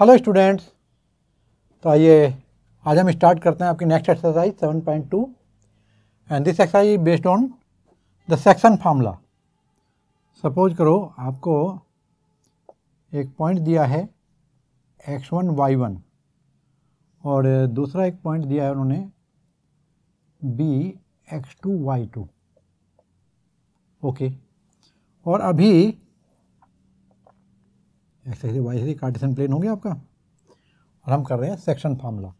Hello students तो आइए आज हम स्टार्ट करते हैं आपकी next exercise 7.2 and this exercise based on the section formula suppose करो आपको एक पॉइंट दिया है एक्स वन वाई वन और दूसरा एक पॉइंट दिया है उन्होंने B X two Y two okay और अभी X axis Y axis Cartesian plane हो गया आपका और हम कर रहे हैं सेक्शन फार्मूला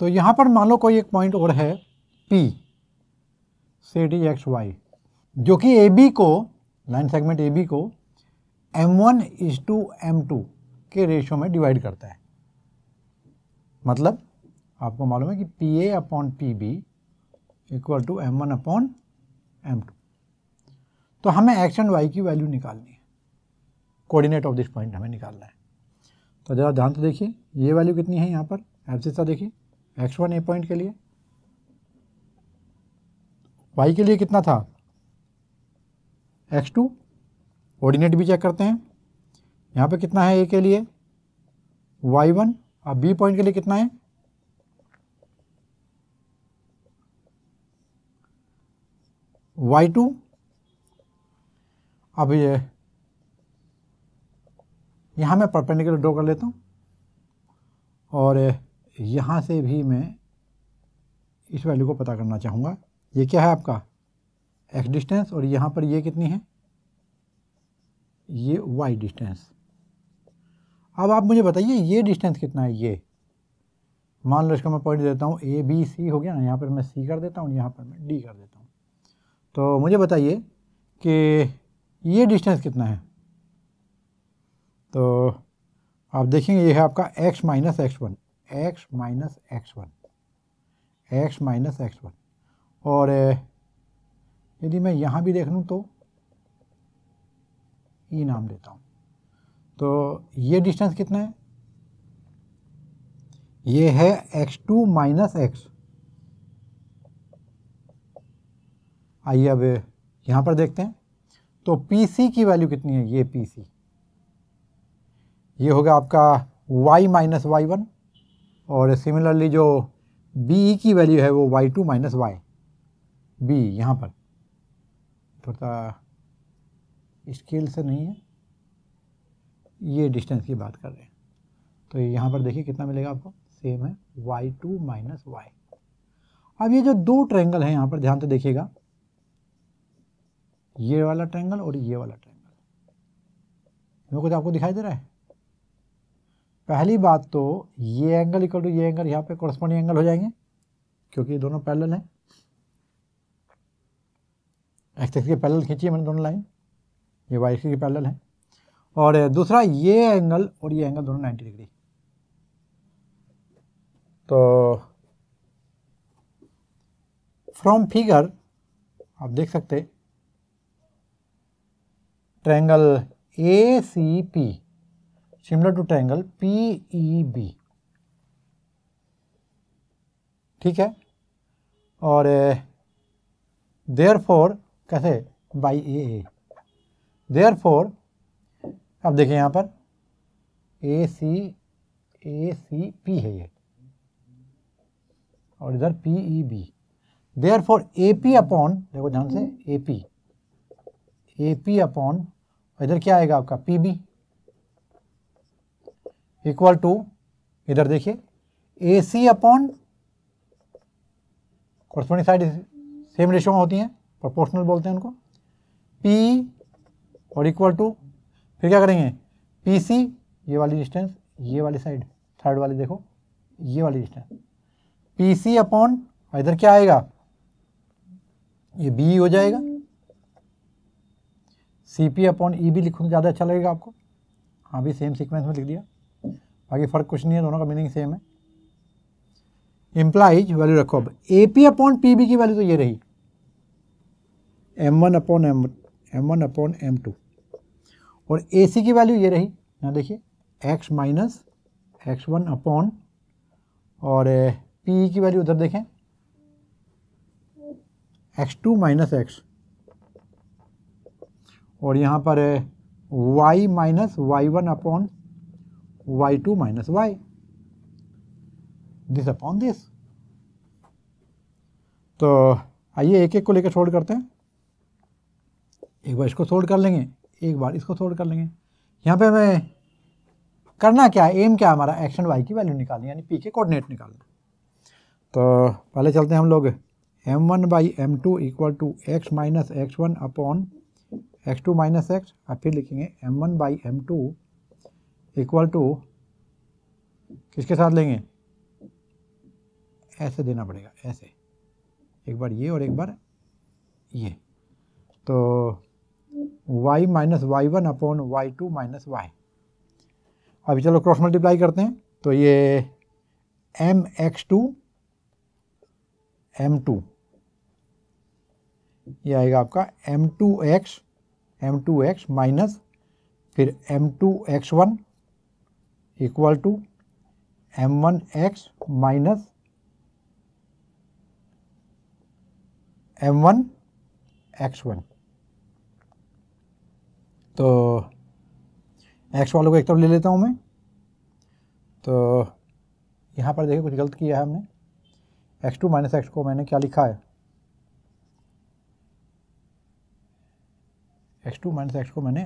तो यहां पर मान लो कोई एक पॉइंट और है पी से डी एक्स वाई जो कि ए बी को लाइन सेगमेंट ए बी को M one is to M two के रेशियो में डिवाइड करता है मतलब आपको मालूम है कि P A upon P B equal to M one upon M two तो हमें एक्स एंड वाई की वैल्यू निकालनी है कोऑर्डिनेट ऑफ दिस पॉइंट हमें निकालना है तो ज़रा ध्यान से देखिए ये वैल्यू कितनी है यहाँ पर एब्सिस्टा देखिए एक्स वन ए पॉइंट के लिए वाई के लिए कितना था एक्स टू ऑर्डिनेट भी चेक करते हैं यहाँ पे कितना है ए के लिए वाई वन अब बी पॉइंट के लिए कितना है वाई टू अब ये यहाँ मैं परपेंडिकुलर ड्रॉ कर लेता हूँ और यहाँ से भी मैं इस वैल्यू को पता करना चाहूँगा ये क्या है आपका एक्स डिस्टेंस और यहाँ पर ये कितनी है ये वाई डिस्टेंस अब आप मुझे बताइए ये डिस्टेंस कितना है ये मान लो इसका मैं पॉइंट देता हूँ ए बी सी हो गया ना यहाँ पर मैं सी कर देता हूँ यहाँ पर मैं डी कर देता हूँ तो मुझे बताइए कि ये डिस्टेंस कितना है तो आप देखेंगे ये है आपका x minus x one X minus x one X minus x one और यदि मैं यहाँ भी देख लूँ तो ई नाम देता हूँ तो ये डिस्टेंस कितना है ये है एक्स टू माइनस एक्स आइए अब यहाँ पर देखते हैं तो पी सी की वैल्यू कितनी है ये पी सी ये होगा आपका y माइनस वाई वन और सिमिलरली जो बी e की वैल्यू है वो Y two minus Y B यहाँ पर थोड़ा स्केल से नहीं है ये डिस्टेंस की बात कर रहे हैं तो यहाँ पर देखिए कितना मिलेगा आपको सेम है वाई टू माइनस वाई अब ये जो दो ट्रेंगल हैं यहाँ पर ध्यान से देखिएगा ये वाला ट्रैंगल और ये वाला ट्रैंगल इनमें कुछ आपको दिखाई दे रहा है पहली बात तो ये एंगल इक्वल टू ये एंगल यहाँ पे कॉरस्पॉन्डिंग एंगल हो जाएंगे क्योंकि दोनों पैरेलल हैं एक्स के पैरेलल खींची है मैंने दोनों लाइन ये वाई एक्स के पैरेलल है और दूसरा ये एंगल और ये एंगल दोनों 90 डिग्री तो फ्रॉम फिगर आप देख सकते हैं triangle ACP similar to triangle PEB ठीक है और देयर eh, फोर कैसे by A A there four अब देखिए यहाँ पर ए सी ए सी पी है ये और इधर P E B therefore A P upon देखो ध्यान से A P A P upon इधर क्या आएगा आपका पी बी इक्वल टू इधर देखिए A C upon corresponding side same ratio में होती हैं प्रोपोर्शनल बोलते हैं उनको पी और इक्वल टू फिर क्या करेंगे पी सी ये वाली डिस्टेंस ये वाली साइड थर्ड वाली देखो ये वाली डिस्टेंस पी सी अपॉन इधर क्या आएगा ये बी हो जाएगा सी पी अपॉन ई भी लिखूँ ज़्यादा अच्छा लगेगा आपको हाँ भी सेम सीक्वेंस में लिख दिया बाकी फ़र्क कुछ नहीं है दोनों का मीनिंग सेम है इम्प्लाइज वैल्यू रखो अब A P upon P B की वैल्यू तो ये रही M one upon M M one upon M two और ए सी की वैल्यू ये रही यहाँ देखिए x minus x one upon और पी eh, e की वैल्यू उधर देखें एक्स टू माइनस एक्स और यहाँ पर है Y minus Y one upon Y two minus Y this upon this तो आइए एक एक को लेकर सोल्व करते हैं एक बार इसको सोल्व कर लेंगे एक बार इसको सोल्व कर लेंगे यहाँ पे हमें करना क्या है एम क्या हमारा एक्शन वाई की वैल्यू निकालनी यानी पी के कोऑर्डिनेट निकालना तो पहले चलते हैं हम लोग M one by M two equal to X minus x one upon X two minus X और फिर लिखेंगे M one by M two equal to किसके साथ लेंगे ऐसे देना पड़ेगा ऐसे एक बार ये और एक बार ये तो y minus Y one upon Y two minus Y अभी चलो क्रॉस मल्टीप्लाई करते हैं तो ये M x two M two ये आएगा आपका M two X M two X minus फिर M two x one equal to M one X minus M one X one तो एक्स वालों को एक तरफ ले लेता हूँ मैं तो यहाँ पर देखिए कुछ गलत किया है हमने एक्स टू माइनस एक्स को मैंने क्या लिखा है एक्स टू माइनस एक्स को मैंने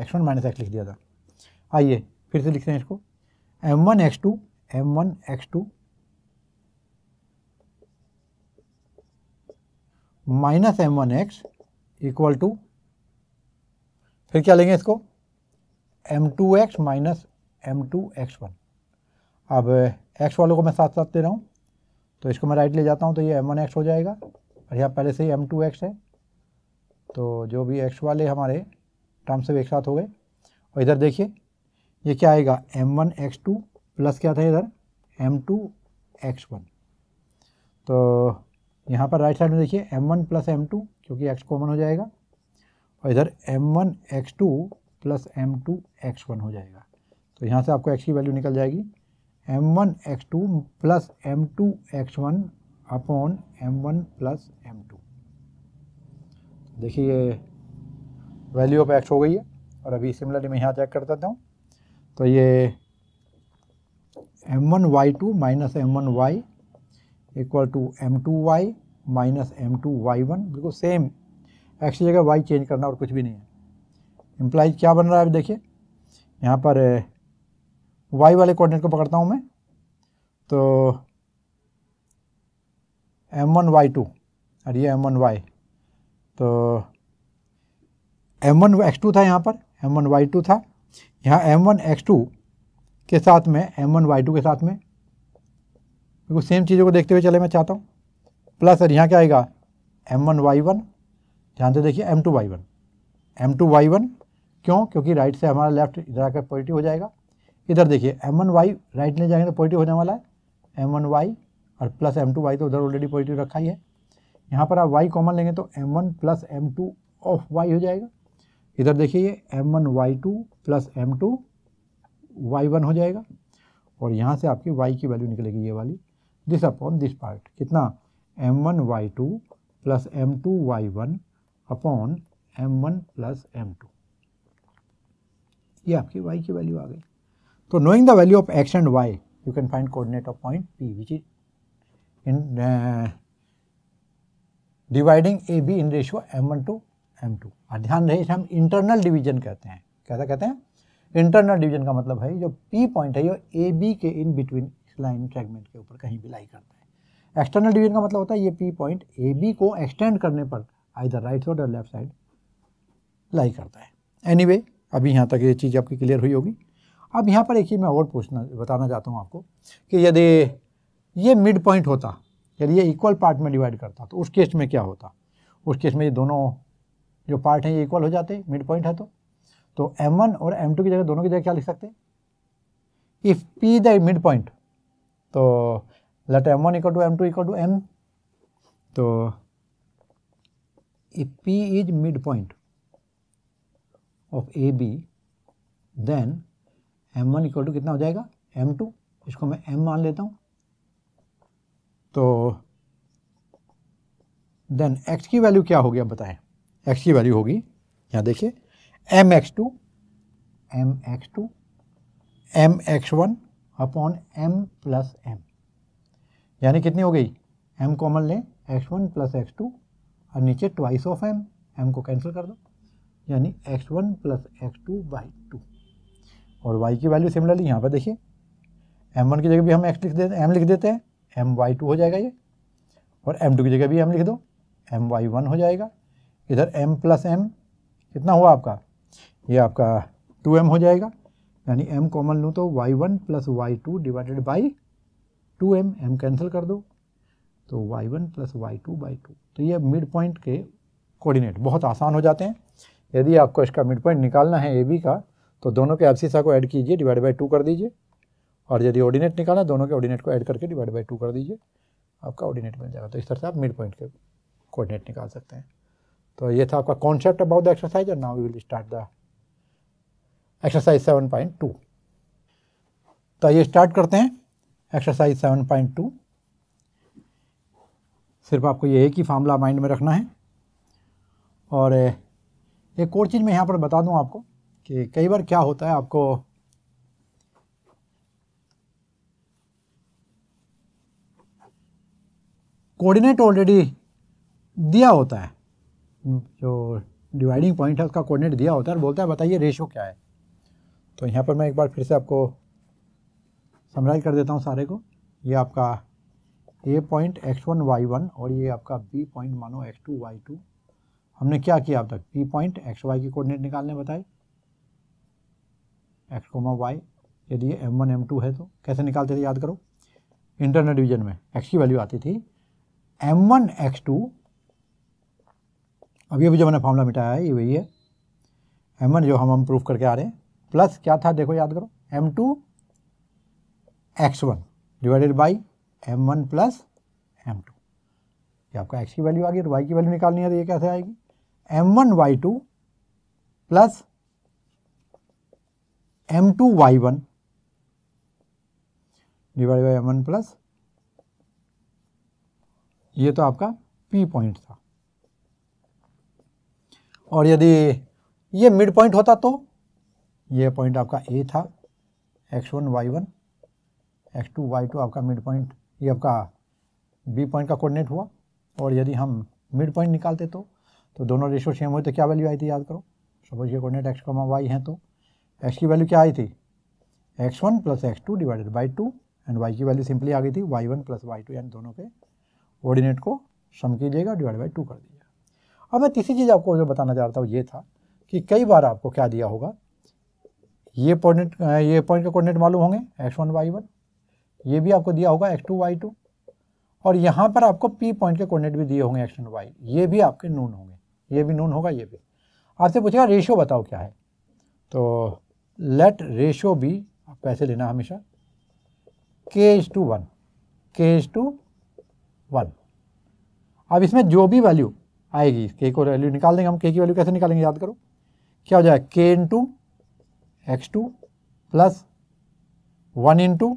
एक्स वन माइनस एक्स लिख दिया था आइए फिर से लिखते हैं इसको M one x two M one x two minus M one X equal to फिर क्या लेंगे इसको M two X minus M two x one अब एक्स वालों को मैं साथ साथ दे रहा हूँ तो इसको मैं राइट ले जाता हूँ तो ये एम वन एक्स हो जाएगा और यहाँ पहले से ही एम टू एक्स है तो जो भी एक्स वाले हमारे टर्म से एक साथ हो गए और इधर देखिए ये क्या आएगा M one x two plus क्या था इधर एम टू एक्स वन तो यहाँ पर राइट साइड में देखिए M one plus M two क्योंकि एक्स कॉमन हो जाएगा और इधर M one x two plus M two x one हो जाएगा तो यहाँ से आपको एक्स की वैल्यू निकल जाएगी M one x two plus M two x one upon M one plus M two देखिए ये वैल्यू ऑफ एक्स हो गई है और अभी सिमिलरली मैं यहाँ चेक कर देता हूँ तो ये M one Y two minus M one Y equal to M two Y minus M two Y one बिल्कुल सेम एक्स की जगह वाई चेंज करना और कुछ भी नहीं है इम्प्लाइज क्या बन रहा है अभी देखिए यहाँ पर वाई uh, वाले कोऑर्डिनेट को पकड़ता हूँ मैं तो एम वन वाई टू और ये एम वन वाई तो एम वन एक्स टू था यहाँ पर एम वन वाई टू था यहाँ एम वन एक्स टू के साथ में एम वन वाई टू के साथ में बिल्कुल सेम चीज़ों को देखते हुए चले मैं चाहता हूँ प्लस सर यहाँ क्या आएगा एम वन वाई वन ध्यान से देखिए M two Y one M two Y one क्यों क्योंकि राइट से हमारा लेफ्ट इधर आकर पॉजिटिव हो जाएगा इधर देखिए एम वन वाई राइट ले जाएंगे तो पॉजिटिव होने वाला है एम वन वाई और प्लस एम टू वाई तो उधर ऑलरेडी पॉजिटिव रखा ही है यहाँ पर आप y कॉमन लेंगे तो m1 one plus M of y हो जाएगा इधर देखिए ये m1 one Y two plus M two हो जाएगा और यहाँ से आपकी y की वैल्यू निकलेगी ये वाली दिस अपॉन दिस पार्ट कितना m1 one Y two plus M two Y one upon M one plus M two ये आपकी y की वैल्यू आ गई तो knowing the value of x and y you can find coordinate of point p which is in dividing A B in ratio M one to M two और ध्यान रहे इसे हम इंटरनल डिवीजन कहते हैं कैसा कहते हैं इंटरनल डिवीजन का मतलब है जो पी पॉइंट है ये ए बी के इन बिटवीन लाइन सेगमेंट के ऊपर कहीं भी लाई करता है एक्सटर्नल डिवीजन का मतलब होता है ये पी पॉइंट ए बी को एक्सटेंड करने पर आइधर राइट साइड और लेफ्ट साइड लाई करता है एनी anyway, अभी यहाँ तक ये चीज़ आपकी क्लियर हुई होगी अब यहाँ पर एक चीज़ मैं और पूछना बताना चाहता हूँ आपको कि यदि ये मिड पॉइंट होता यदि ये इक्वल पार्ट में डिवाइड करता तो उस केस में क्या होता उस केस में ये दोनों जो पार्ट हैं ये इक्वल हो जाते मिड पॉइंट है तो तो m1 और m2 की जगह दोनों की जगह क्या लिख सकते हैं if p the mid point तो let m1 one equal to M two equal to M तो if p is mid point of A B then M one equal to कितना हो जाएगा एम टू इसको मैं एम मान लेता हूँ तो देन x की वैल्यू क्या होगी अब बताएं x की वैल्यू होगी यहाँ देखिए m x two m x two m x one upon m plus m यानी कितनी हो गई m कॉमन लें x one plus x two और नीचे ट्वाइस ऑफ m m को कैंसिल कर दो यानी x one plus x two by two और y की वैल्यू सिमिलरली यहाँ पर देखिए एम वन की जगह भी हम x लिख देते m लिख देते हैं एम वाई टू हो जाएगा ये और एम टू की जगह भी एम लिख दो एम वाई वन हो जाएगा इधर एम प्लस एम कितना हुआ आपका ये आपका टू एम हो जाएगा यानी एम कॉमन लूँ तो y one plus Y two divided by two m m cancel कर दो तो y one plus Y two by two तो ये मिड पॉइंट के कोऑर्डिनेट बहुत आसान हो जाते हैं यदि आपको इसका मिड पॉइंट निकालना है ए बी का तो दोनों के एफसीसा को ऐड कीजिए डिवाइड बाई टू कर दीजिए और यदि ऑर्डिनेट निकाला दोनों के ऑर्डिनेट को ऐड करके डिवाइड बाई टू कर दीजिए आपका ऑर्डिनेट मिल जाएगा तो इस तरह से आप मिड पॉइंट के कोऑर्डिनेट निकाल सकते हैं तो ये था आपका कॉन्सेप्ट अबाउट द एक्सरसाइज और now we will start the exercise seven point two तो ये स्टार्ट करते हैं एक्सरसाइज सेवन पॉइंट टू सिर्फ आपको ये एक ही फार्मूला माइंड में रखना है और एक और चीज़ मैं यहाँ पर बता दूँ आपको कि कई बार क्या होता है आपको कोऑर्डिनेट ऑलरेडी दिया होता है जो डिवाइडिंग पॉइंट है उसका कोऑर्डिनेट दिया होता है और बोलता है बताइए रेशो क्या है तो यहाँ पर मैं एक बार फिर से आपको समराइज कर देता हूँ सारे को ये आपका A point x one y one और ये आपका बी पॉइंट मानो एक्स टू वाई टू हमने क्या किया अब तक पी पॉइंट एक्स वाई की कोऑर्डिनेट निकालने बताए एक्स कोमा वाई यदि एम वन एम टू है तो कैसे निकालते थे याद करो इंटरनल डिवीजन में एक्स की वैल्यू आती थी एम वन एक्स टू अभी अभी जो मैंने फॉर्मूला मिटाया है ये वही है एम वन जो हम हम प्रूफ करके आ रहे हैं प्लस क्या था देखो याद करो m two x one divided by m one plus M two ये आपका एक्स की वैल्यू आ गई और वाई की वैल्यू निकालनी है तो ये कैसे आएगी m one Y two plus M two Y one divide by m one plus ये तो आपका पी पॉइंट था और यदि ये मिड पॉइंट होता तो ये पॉइंट आपका ए था x one y one x two Y two आपका मिड पॉइंट ये आपका बी पॉइंट का कोऑर्डिनेट हुआ और यदि हम मिड पॉइंट निकालते तो तो दोनों रेशो सेम हुए तो क्या वैल्यू आई थी याद करो सपोज ये कोऑर्डिनेट एक्स कॉमा वाई है तो एक्स की वैल्यू क्या आई थी x one plus x two divided by two and Y की वैल्यू सिंपली आ गई थी y one plus Y two यानी दोनों के ऑर्डिनेट को सम कीजिएगा डिवाइड बाई टू कर दीजिएगा अब मैं तीसरी चीज़ आपको जो बताना चाहता हूँ ये था कि कई बार आपको क्या दिया होगा ये पॉइंट ये पॉइंट के कोऑर्डिनेट मालूम होंगे एक्स वन वाई वन ये भी आपको दिया होगा एक्स टू वाई टू और यहाँ पर आपको पी पॉइंट के कोऑर्डिनेट भी दिए होंगे एक्स वन वाई ये भी आपके नून होंगे ये भी नून होगा ये भी आपसे पूछेगा रेशियो बताओ क्या है तो लेट रेशियो भी आप कैसे लेना हमेशा k is to one k is to one अब इसमें जो भी वैल्यू आएगी के को वैल्यू निकाल देंगे हम के की वैल्यू कैसे निकालेंगे याद करो क्या हो जाए k into x two plus one into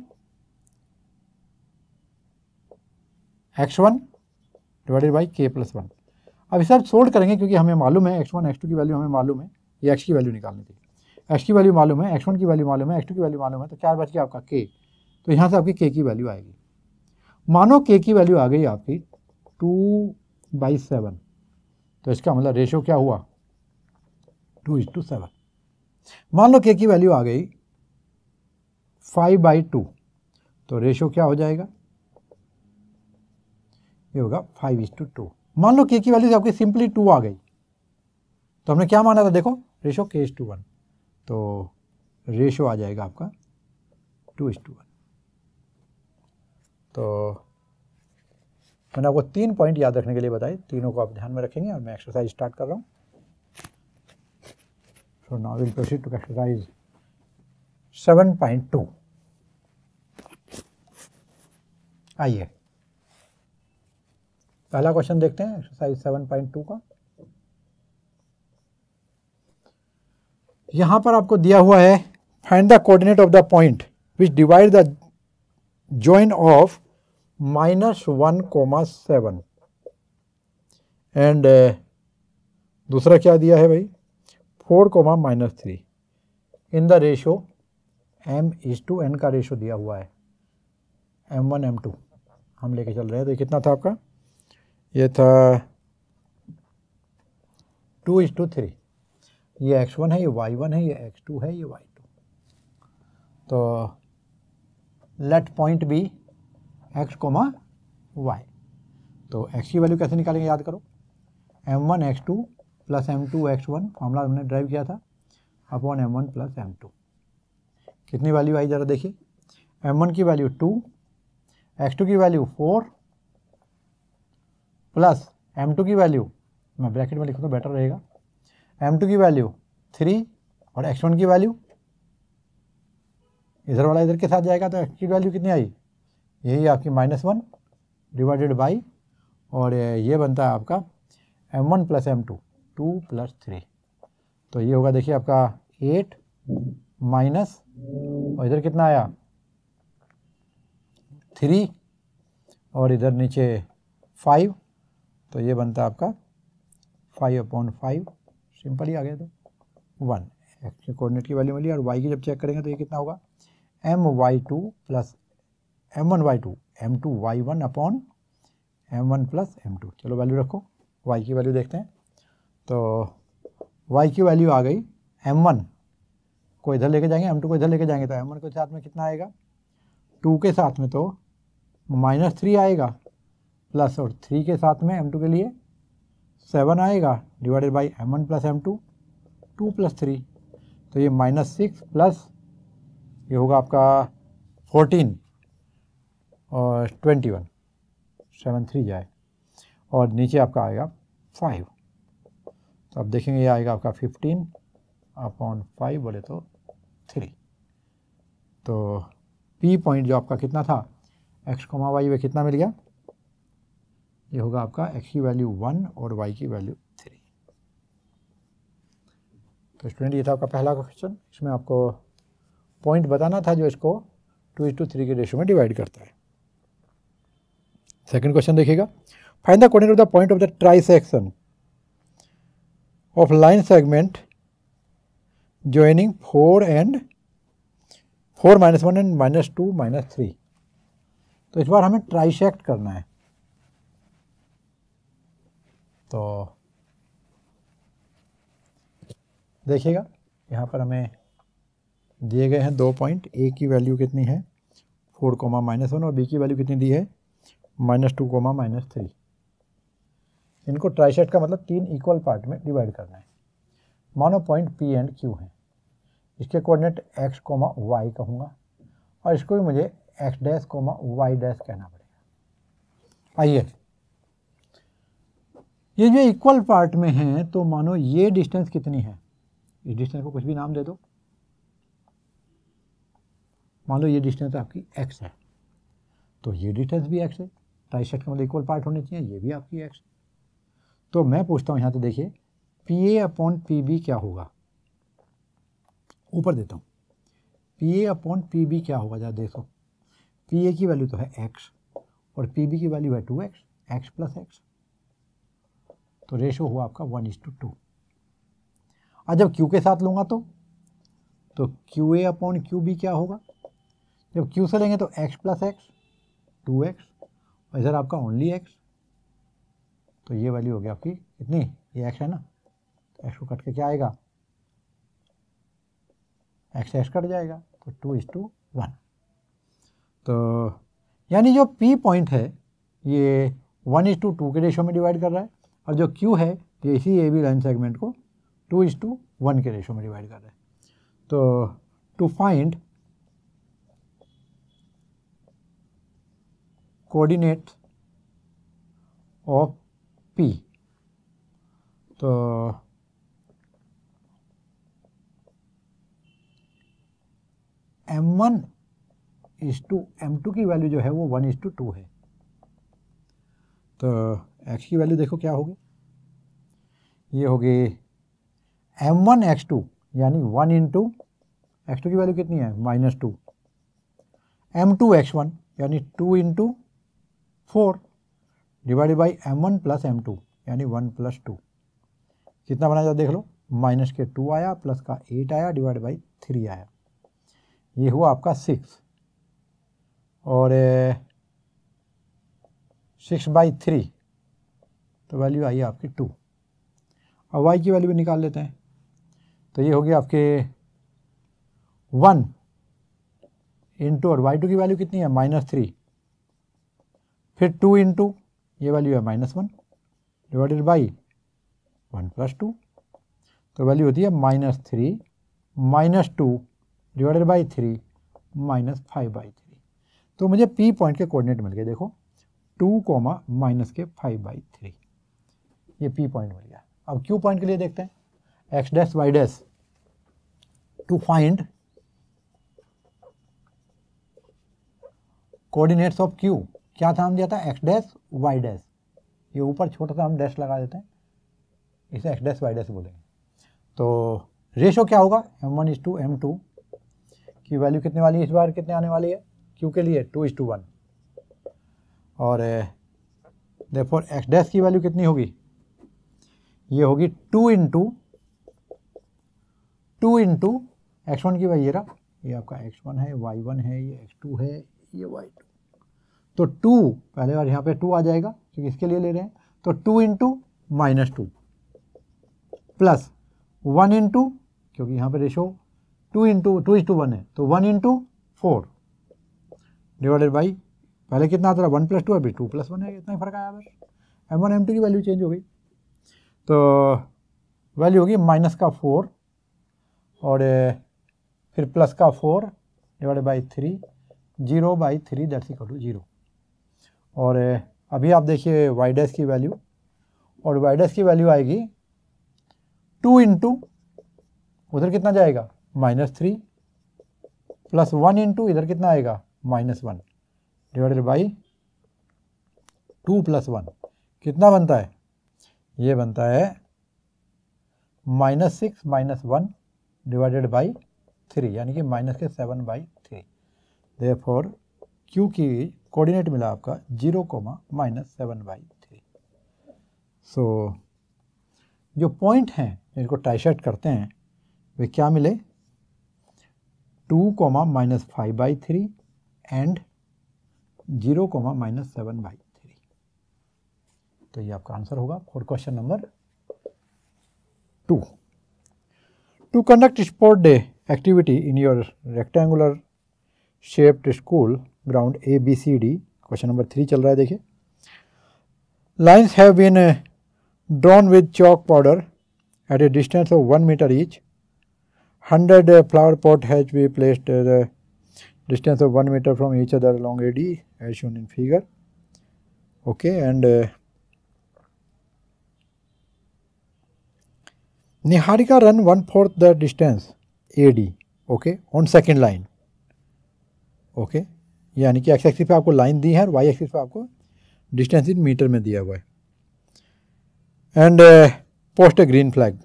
x one divided by के प्लस वन अब इसे आप सोल्ड करेंगे क्योंकि हमें मालूम है एक्स वन एक्स टू की वैल्यू हमें मालूम है ये एक्स की वैल्यू निकालनी थी एक्स की वैल्यू मालूम है एक्स वन की वैल्यू मालूम है एक्स टू की वैल्यू मालूम है तो चार बच गया आपका के तो यहाँ से आपकी के की वैल्यू आएगी मानो के की वैल्यू आ गई आपकी टू बाई सेवन तो इसका मतलब रेशो क्या हुआ टू इज टू सेवन मान लो के की वैल्यू आ गई फाइव बाई टू तो रेशो क्या हो जाएगा ये होगा फाइव इज टू टू मान लो के की वैल्यू आपकी सिंपली टू आ गई तो हमने क्या माना था देखो रेशो के इज टू वन तो रेशो आ जाएगा आपका टू इज टू वन तो मैंने आपको तीन पॉइंट याद रखने के लिए बताए तीनों को आप ध्यान में रखेंगे और मैं एक्सरसाइज स्टार्ट कर रहा हूँ so now will proceed to exercise seven point two आइए पहला क्वेश्चन देखते हैं एक्सरसाइज सेवन पॉइंट टू का यहां पर आपको दिया हुआ है find the coordinate of the point which divide the join of minus one comma seven and uh, दूसरा क्या दिया है भाई four comma minus three in the ratio m is to n का रेशो दिया हुआ है एम वन एम टू हम लेके चल रहे हैं तो कितना था आपका ये था टू इज टू थ्री ये एक्स वन है ये वाई वन है ये एक्स टू है ये वाई टू तो let point B x comma y तो एक्स की वैल्यू कैसे निकालेंगे याद करो m one x two plus M two x one formula हमने ड्राइव किया था upon M one plus M two कितनी वैल्यू आई ज़रा देखिए एम वन की वैल्यू टू एक्स टू की value four plus M two की वैल्यू मैं ब्रैकेट में लिखूँ तो बेटर रहेगा एम टू की वैल्यू थ्री और एक्स वन की वैल्यू इधर वाला इधर के साथ जाएगा तो एक्स की वैल्यू कितनी आई यही आपकी माइनस वन डिवाइडेड बाई और ये बनता है आपका m one plus M two two plus three तो ये होगा देखिए आपका एट माइनस और इधर कितना आया थ्री और इधर नीचे फाइव तो ये बनता है आपका फाइव अपॉन फाइव सिंपल ही आ गया तो वन एक्स कोऑर्डिनेट की वैल्यू मिली और वाई की जब चेक करेंगे तो ये कितना होगा m y two plus m one Y two M two Y one upon M one plus M two चलो वैल्यू रखो वाई की वैल्यू देखते हैं तो वाई की वैल्यू आ गई एम वन को इधर लेके जाएंगे एम टू को इधर लेके जाएंगे तो एम वन के साथ में कितना आएगा टू के साथ में तो माइनस थ्री आएगा प्लस और थ्री के साथ में एम टू के लिए सेवन आएगा divided by m one plus M two two plus three तो ये माइनस सिक्स प्लस ये होगा आपका फोर्टीन और ट्वेंटी वन सेवन थ्री जाए और नीचे आपका आएगा फाइव तो आप देखेंगे ये आएगा आपका फिफ्टीन अपॉन फाइव बोले तो थ्री तो पी पॉइंट जो आपका कितना था एक्स कोमा वाई वे कितना मिल गया ये होगा आपका एक्स की वैल्यू वन और वाई की वैल्यू थ्री तो स्टूडेंट ये था आपका पहला क्वेश्चन इसमें आपको पॉइंट बताना था जो इसको टू इज टू थ्री के रेशो में डिवाइड करता है सेकेंड क्वेश्चन देखिएगा find the coordinate of the point of the trisection of line segment joining four and four minus one and minus two minus three तो इस बार हमें trisect करना है तो देखिएगा यहाँ पर हमें दिए गए हैं दो पॉइंट ए की वैल्यू कितनी है फोर कोमा माइनस वन और बी की वैल्यू कितनी दी है minus two comma minus three इनको ट्राइसेट का मतलब तीन इक्वल पार्ट में डिवाइड करना है मानो पॉइंट पी एंड क्यू है इसके कोऑर्डिनेट एक्स कोमा वाई कहूँगा और इसको भी मुझे x dash comma y dash कहना पड़ेगा आइए ये जो इक्वल पार्ट में हैं तो मानो ये डिस्टेंस कितनी है इस डिस्टेंस को कुछ भी नाम दे दो मान लो ये डिस्टेंस आपकी एक्स है तो ये डिस्टेंस भी एक्स है ट्राई सेट का मतलब इक्वल पार्ट होने चाहिए ये भी आपकी एक्स तो मैं पूछता हूँ यहाँ तो देखिए P A upon P B क्या होगा ऊपर देता हूँ P A upon P B क्या होगा जरा देखो पी ए की वैल्यू तो है एक्स और पी बी की वैल्यू है two x x plus x तो रेशो हुआ आपका वन इज टू टू और जब क्यू के साथ लूँगा तो तो Q A upon Q B क्या होगा जब क्यू से लेंगे तो x plus x two x और इधर आपका ओनली एक्स तो ये वैल्यू हो गया आपकी इतनी ये एक्स है ना तो एक्स को कट के क्या आएगा एक्स एक्स कट जाएगा तो टू इज टू वन तो यानी जो पी पॉइंट है ये वन इज टू टू के रेशो में डिवाइड कर रहा है और जो क्यू है ये इसी ए बी लाइन सेगमेंट को टू इज टू वन के रेशो में डिवाइड कर रहा है तो to find coordinate of P तो M one is to M two की वैल्यू जो है वो वन इज टू टू है तो एक्स की वैल्यू देखो क्या होगी ये होगी एम वन एक्स टू यानी वन टू एक्स टू की वैल्यू कितनी है minus two M two x one यानी two into four divide by m one plus M two यानी वन प्लस टू कितना बना जाए देख लो माइनस के टू आया प्लस का एट आया डिवाइड बाई थ्री आया ये हुआ आपका सिक्स और सिक्स बाई थ्री तो वैल्यू आई आपकी टू अब वाई की वैल्यू भी निकाल लेते हैं तो ये होगी आपके वन इंटू और वाई टू की वैल्यू कितनी है माइनस थ्री फिर टू इंटू ये वैल्यू है minus one divided by one plus two तो वैल्यू होती है minus three minus two divided by three minus five by three तो मुझे पी पॉइंट के कोऑर्डिनेट मिल गए देखो टू कोमा माइनस के फाइव बाई थ्री ये पी पॉइंट मिल गया अब क्यू पॉइंट के लिए देखते हैं x dash y dash to find coordinates of Q क्या था हम दिया था एक्स डैश वाई डैश ये ऊपर छोटा सा हम डैश लगा देते हैं इसे एक्स डैश वाई डैश बोलेंगे तो रेशो क्या होगा M one is to M two की वैल्यू कितने वाली है इस बार कितने आने वाली है क्यू के लिए टू इज टू वन और देखो एक्स डैश की वैल्यू कितनी होगी ये होगी two into two into x one की वैल्यू ये आपका एक्स वन है वाई वन है ये एक्स टू है ये वाई टू तो टू पहले बार यहाँ पे टू आ जाएगा क्योंकि इसके लिए ले रहे हैं तो two into minus two plus one into क्योंकि यहाँ पे ratio two into two is to one है तो one into four divided by पहले कितना आता था वन प्लस टू अभी टू प्लस वन है इतना ही फर्क आया बस एम वन एम टू की वैल्यू चेंज हो गई तो वैल्यू होगी माइनस का फोर और फिर प्लस का four divided by three zero by three that's equal to zero और अभी आप देखिए वाइडेस की वैल्यू और वाइडेस की वैल्यू आएगी टू इंटू उधर कितना जाएगा minus three plus one into इधर कितना आएगा minus one divided by two plus one कितना बनता है ये बनता है minus six minus one divided by three यानी कि माइनस के seven by three therefore Q की कोऑर्डिनेट मिला आपका zero comma minus seven by three so जो पॉइंट हैं जिनको टाइशर्ट करते हैं वे क्या मिले two comma minus five by three and zero comma minus seven by three तो ये आपका आंसर होगा for question number two to conduct sport day activity in your rectangular shaped school ground A B C D question number three चल रहा है देखिए lines have been drawn with chalk powder at a distance of one metre each hundred flower pot has be placed the distance of one metre from each other long A D as shown in figure okay and Niharika run one fourth the distance A D okay on second line okay यानी कि x axis पे आपको line दी है और Y axis पे आपको distance in metre में दिया हुआ है and post a green flag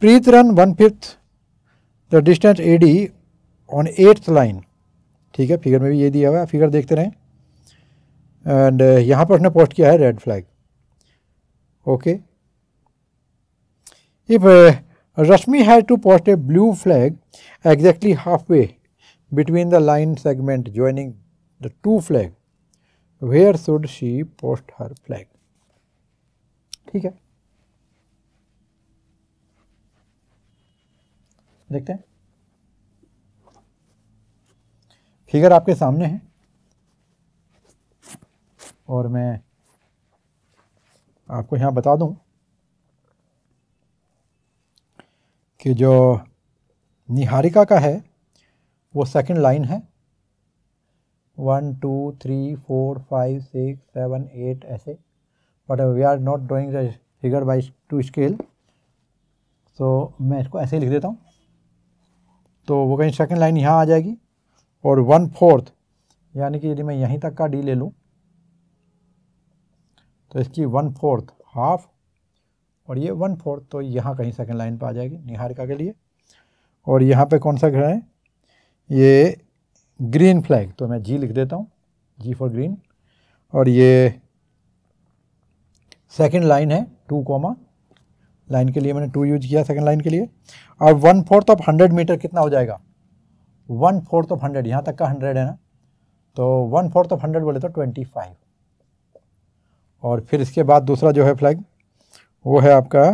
Preet run one fifth the distance A D on eighth line ठीक है फिगर में भी ये दिया हुआ है फिगर देखते रहें एंड uh, यहाँ पर उसने पोस्ट किया है red flag okay if Rashmi has to post a blue flag exactly halfway between the line segment joining the two flag where should she post her flag theek hai dekhte hain figure aapke samne hai aur main aapko yahan bata dun कि जो निहारिका का है वो second line है one two three four five six seven eight ऐसे but we are not drawing the figure by to scale so मैं इसको ऐसे लिख देता हूँ तो वो कहीं सेकंड लाइन यहाँ आ जाएगी और वन फोर्थ यानी कि यदि मैं यहीं तक का डी ले लूँ तो इसकी वन फोर्थ हाफ और ये वन फोर्थ तो यहाँ कहीं सेकंड लाइन पर आ जाएगी निहारिका के लिए और यहाँ पे कौन सा घर है ये ग्रीन फ्लैग तो मैं जी लिख देता हूँ जी फॉर ग्रीन और ये सेकंड लाइन है टू कॉमा लाइन के लिए मैंने टू यूज किया सेकंड लाइन के लिए और one fourth of hundred metre कितना हो जाएगा वन फोर्थ ऑफ हंड्रेड यहाँ तक का हंड्रेड है ना तो वन फोर्थ ऑफ हंड्रेड बोले तो ट्वेंटी फाइव और फिर इसके बाद दूसरा जो है फ्लैग वो है आपका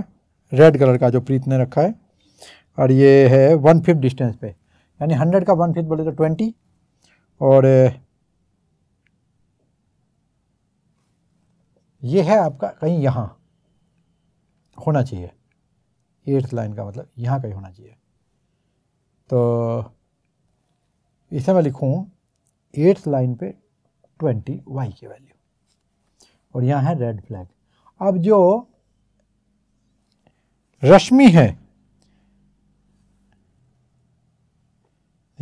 रेड कलर का जो प्रीत ने रखा है और ये है वन फिफ्थ डिस्टेंस पे यानी हंड्रेड का वन फिफ्थ बोले तो ट्वेंटी और ये है आपका कहीं यहाँ होना चाहिए एट्थ लाइन का मतलब यहाँ कहीं होना चाहिए तो इसे मैं लिखूँ एट्थ लाइन पे ट्वेंटी वाई की वैल्यू और यहाँ है रेड फ्लैग अब जो रश्मि है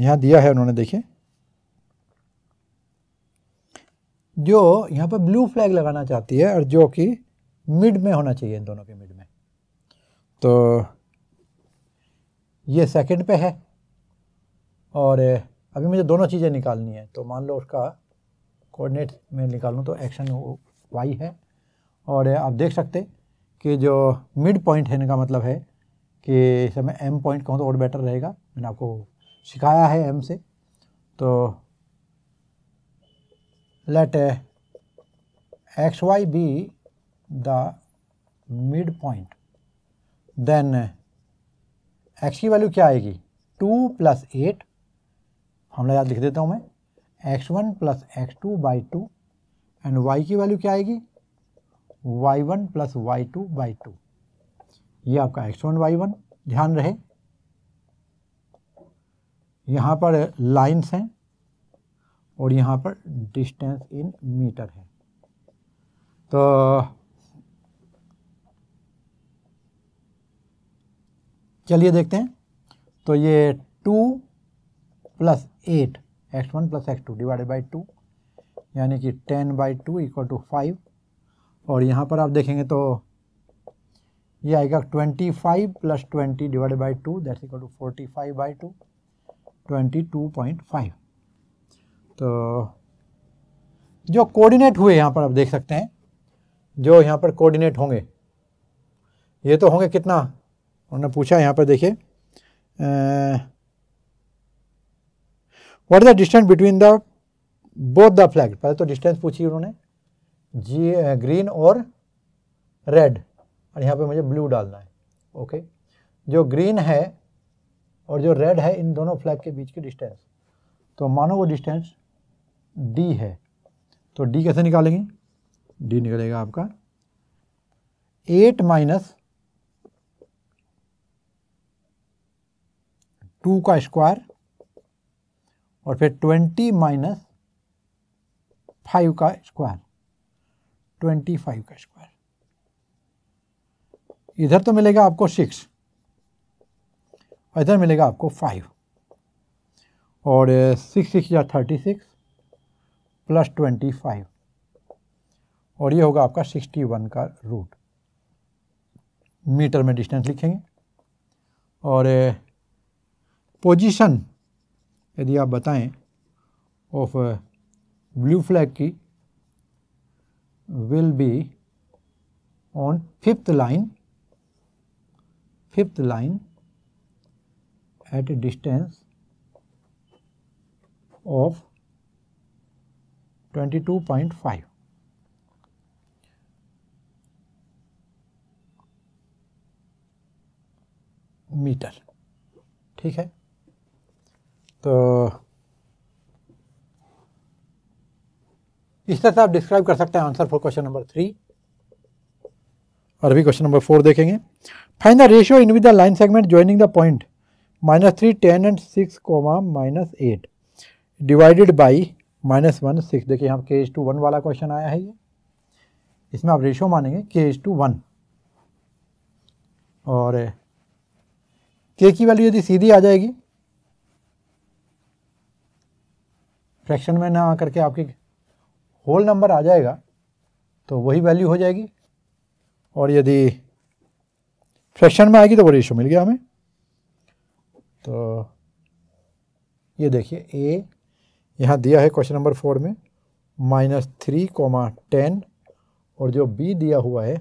यहाँ दिया है उन्होंने देखिए जो यहाँ पर ब्लू फ्लैग लगाना चाहती है और जो कि मिड में होना चाहिए इन दोनों के मिड में तो ये सेकंड पे है और अभी मुझे दोनों चीज़ें निकालनी है तो मान लो उसका कोऑर्डिनेट में निकालूँ तो एक्शन वाई है और आप देख सकते कि जो मिड पॉइंट है इनका मतलब है कि इसे मैं एम पॉइंट कहूँ तो और बेटर रहेगा मैंने आपको सिखाया है एम से तो let X Y be the mid midpoint then X की वैल्यू क्या आएगी टू प्लस एट हमला याद लिख देता हूँ मैं X one plus x two by two and Y की वैल्यू क्या आएगी Y one plus Y two by two ये आपका एक्स वन वाई वन ध्यान रहे यहाँ पर लाइंस हैं और यहाँ पर डिस्टेंस इन मीटर है तो चलिए देखते हैं तो ये two plus eight X one plus x two divided by two यानी कि ten by two equal to five और यहाँ पर आप देखेंगे तो ये आएगा twenty five plus twenty divided by two that's equal to forty five by two 22.5 तो जो कोऑर्डिनेट हुए यहाँ पर आप देख सकते हैं जो यहाँ पर कोऑर्डिनेट होंगे ये तो होंगे कितना उन्होंने पूछा यहाँ पर देखिए what is the distance between the both the flag पहले तो डिस्टेंस पूछी उन्होंने जी ग्रीन और रेड और यहाँ पे मुझे ब्लू डालना है ओके जो ग्रीन है और जो रेड है इन दोनों फ्लैग के बीच की डिस्टेंस तो मानो वो डिस्टेंस डी है तो डी कैसे निकालेंगे डी निकलेगा आपका एट माइनस टू का स्क्वायर और फिर ट्वेंटी माइनस फाइव का स्क्वायर ट्वेंटी फाइव का स्क्वायर इधर तो मिलेगा आपको सिक्स और इधर मिलेगा आपको फाइव और सिक्स uh, सिक्स या thirty six plus twenty five और ये होगा आपका सिक्सटी वन का रूट मीटर में डिस्टेंस लिखेंगे और पोजीशन uh, यदि आप बताएं ऑफ ब्लू फ्लैग की will be on fifth line fifth line at a distance of 22.5. Metre ठीक है तो इस तरह से आप डिस्क्राइब कर सकते हैं answer for question number three और अभी क्वेश्चन नंबर फोर देखेंगे find the ratio in with the line segment joining the point minus three ten and six comma minus eight divided by minus one six देखिए यहाँ K H to one वाला question आया है ये इसमें आप ratio मानेंगे के एच टू वन और के की वैल्यू यदि सीधी आ जाएगी फ्रैक्शन में ना आकर के आपकी होल नंबर आ जाएगा तो वही वैल्यू हो जाएगी और यदि फ्रैक्शन में आएगी तो वो रेशो मिल गया हमें तो ये देखिए ए यहाँ दिया है क्वेश्चन नंबर फोर में माइनस थ्री कोमा टेन और जो बी दिया हुआ है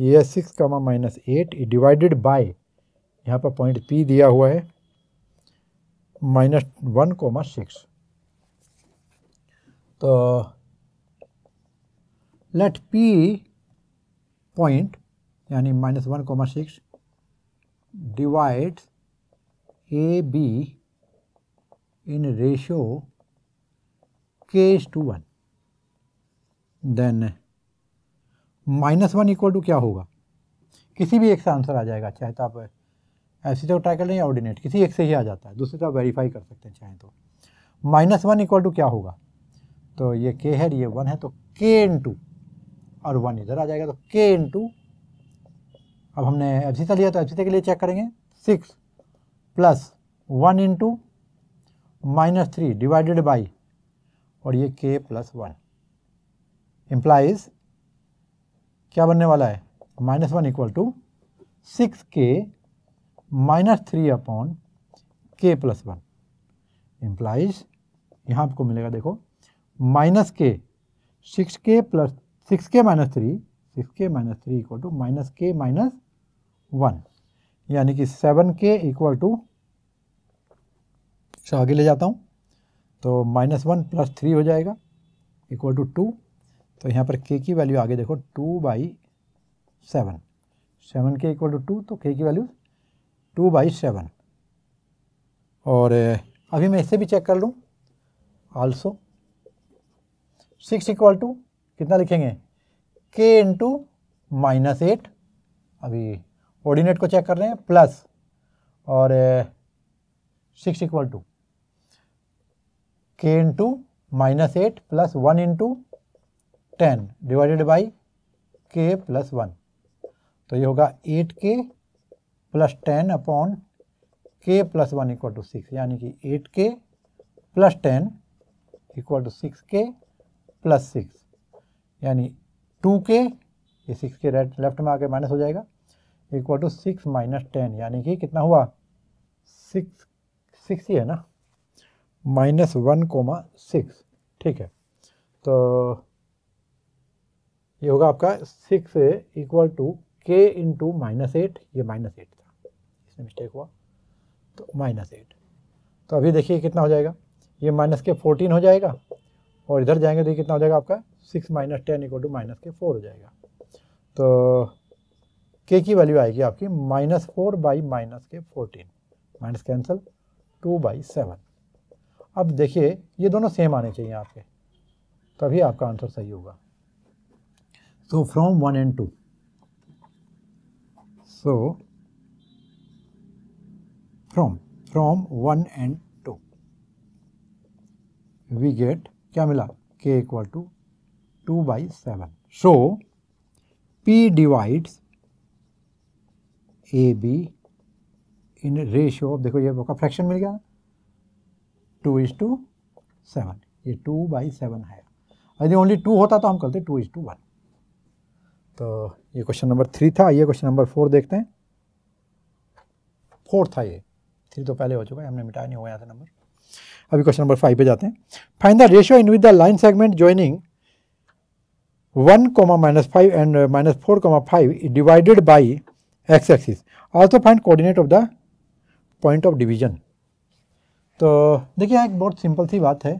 ये six comma minus eight divided by यहाँ पर पॉइंट पी दिया हुआ है माइनस वन कोमा सिक्स तो लेट पी पॉइंट यानी minus one comma six divide A B in ratio के is to one then minus one equal to क्या होगा किसी भी एक से आंसर आ जाएगा चाहे तो आप ऐसी तो ट्राई कर लें या ऑर्डिनेट किसी एक से ही आ जाता है दूसरे तो आप वेरीफाई कर सकते हैं चाहें तो माइनस वन इक्वल टू क्या होगा तो ये के है ये वन है तो के इन टू और वन इधर आ जाएगा तो के इन टू अब हमने एफ सी लिया तो एफ सी के लिए चेक करेंगे six plus one into minus three divided by और ये के प्लस वन इम्प्लाइज क्या बनने वाला है minus one equal to six K minus three upon K plus one implies यहाँ आपको मिलेगा देखो minus K six K plus six K minus three six K minus three equal to minus K minus one यानी कि seven K equal to अच्छा आगे ले जाता हूँ तो माइनस वन प्लस थ्री हो जाएगा इक्वल टू टू तो यहाँ पर के की वैल्यू आगे देखो two by seven seven K equal to two तो के की वैल्यू टू बाई सेवन और अभी मैं इसे भी चेक कर लूँ आल्सो सिक्स इक्वल टू कितना लिखेंगे के इंटू माइनस एट अभी ऑर्डिनेट को चेक कर रहे हैं प्लस और six equal to K into minus eight plus one into ten divided by के प्लस वन तो ये होगा eight K plus ten upon K plus one equal to six यानी कि eight K plus ten equal to six K plus six यानी two K ये six के right left में आके माइनस हो जाएगा equal to six minus ten यानी कि कितना हुआ सिक्स सिक्स ही है ना माइनस वन कोमा सिक्स ठीक है तो ये होगा आपका six equal to K into minus eight ये माइनस एट था इसमें मिस्टेक हुआ तो माइनस एट तो अभी देखिए कितना हो जाएगा ये माइनस के फोर्टीन हो जाएगा और इधर जाएंगे तो ये कितना हो जाएगा आपका six minus ten equal to minus K four हो जाएगा तो के की वैल्यू आएगी आपकी minus four by minus K fourteen minus cancel two by seven अब देखिए ये दोनों सेम आने चाहिए आपके तभी आपका आंसर सही होगा so from one and two so from from one and two we get क्या मिला K equal to two by seven so P divides A B in ratio of देखो ये आपका फ्रैक्शन मिल गया टू इज टू सेवन ये two by seven है यदि ओनली टू होता तो हम करते टू इज टू वन तो ये क्वेश्चन नंबर थ्री था ये क्वेश्चन नंबर फोर देखते हैं फोर था ये थ्री तो पहले हो चुका है हमने मिटाया नहीं हुआ था नंबर अभी क्वेश्चन नंबर फाइव पे जाते हैं find the ratio in with the line segment joining one comma minus five and minus four comma five divided by x axis. Also find coordinate of the point of division. तो देखिए एक बहुत simple सी बात है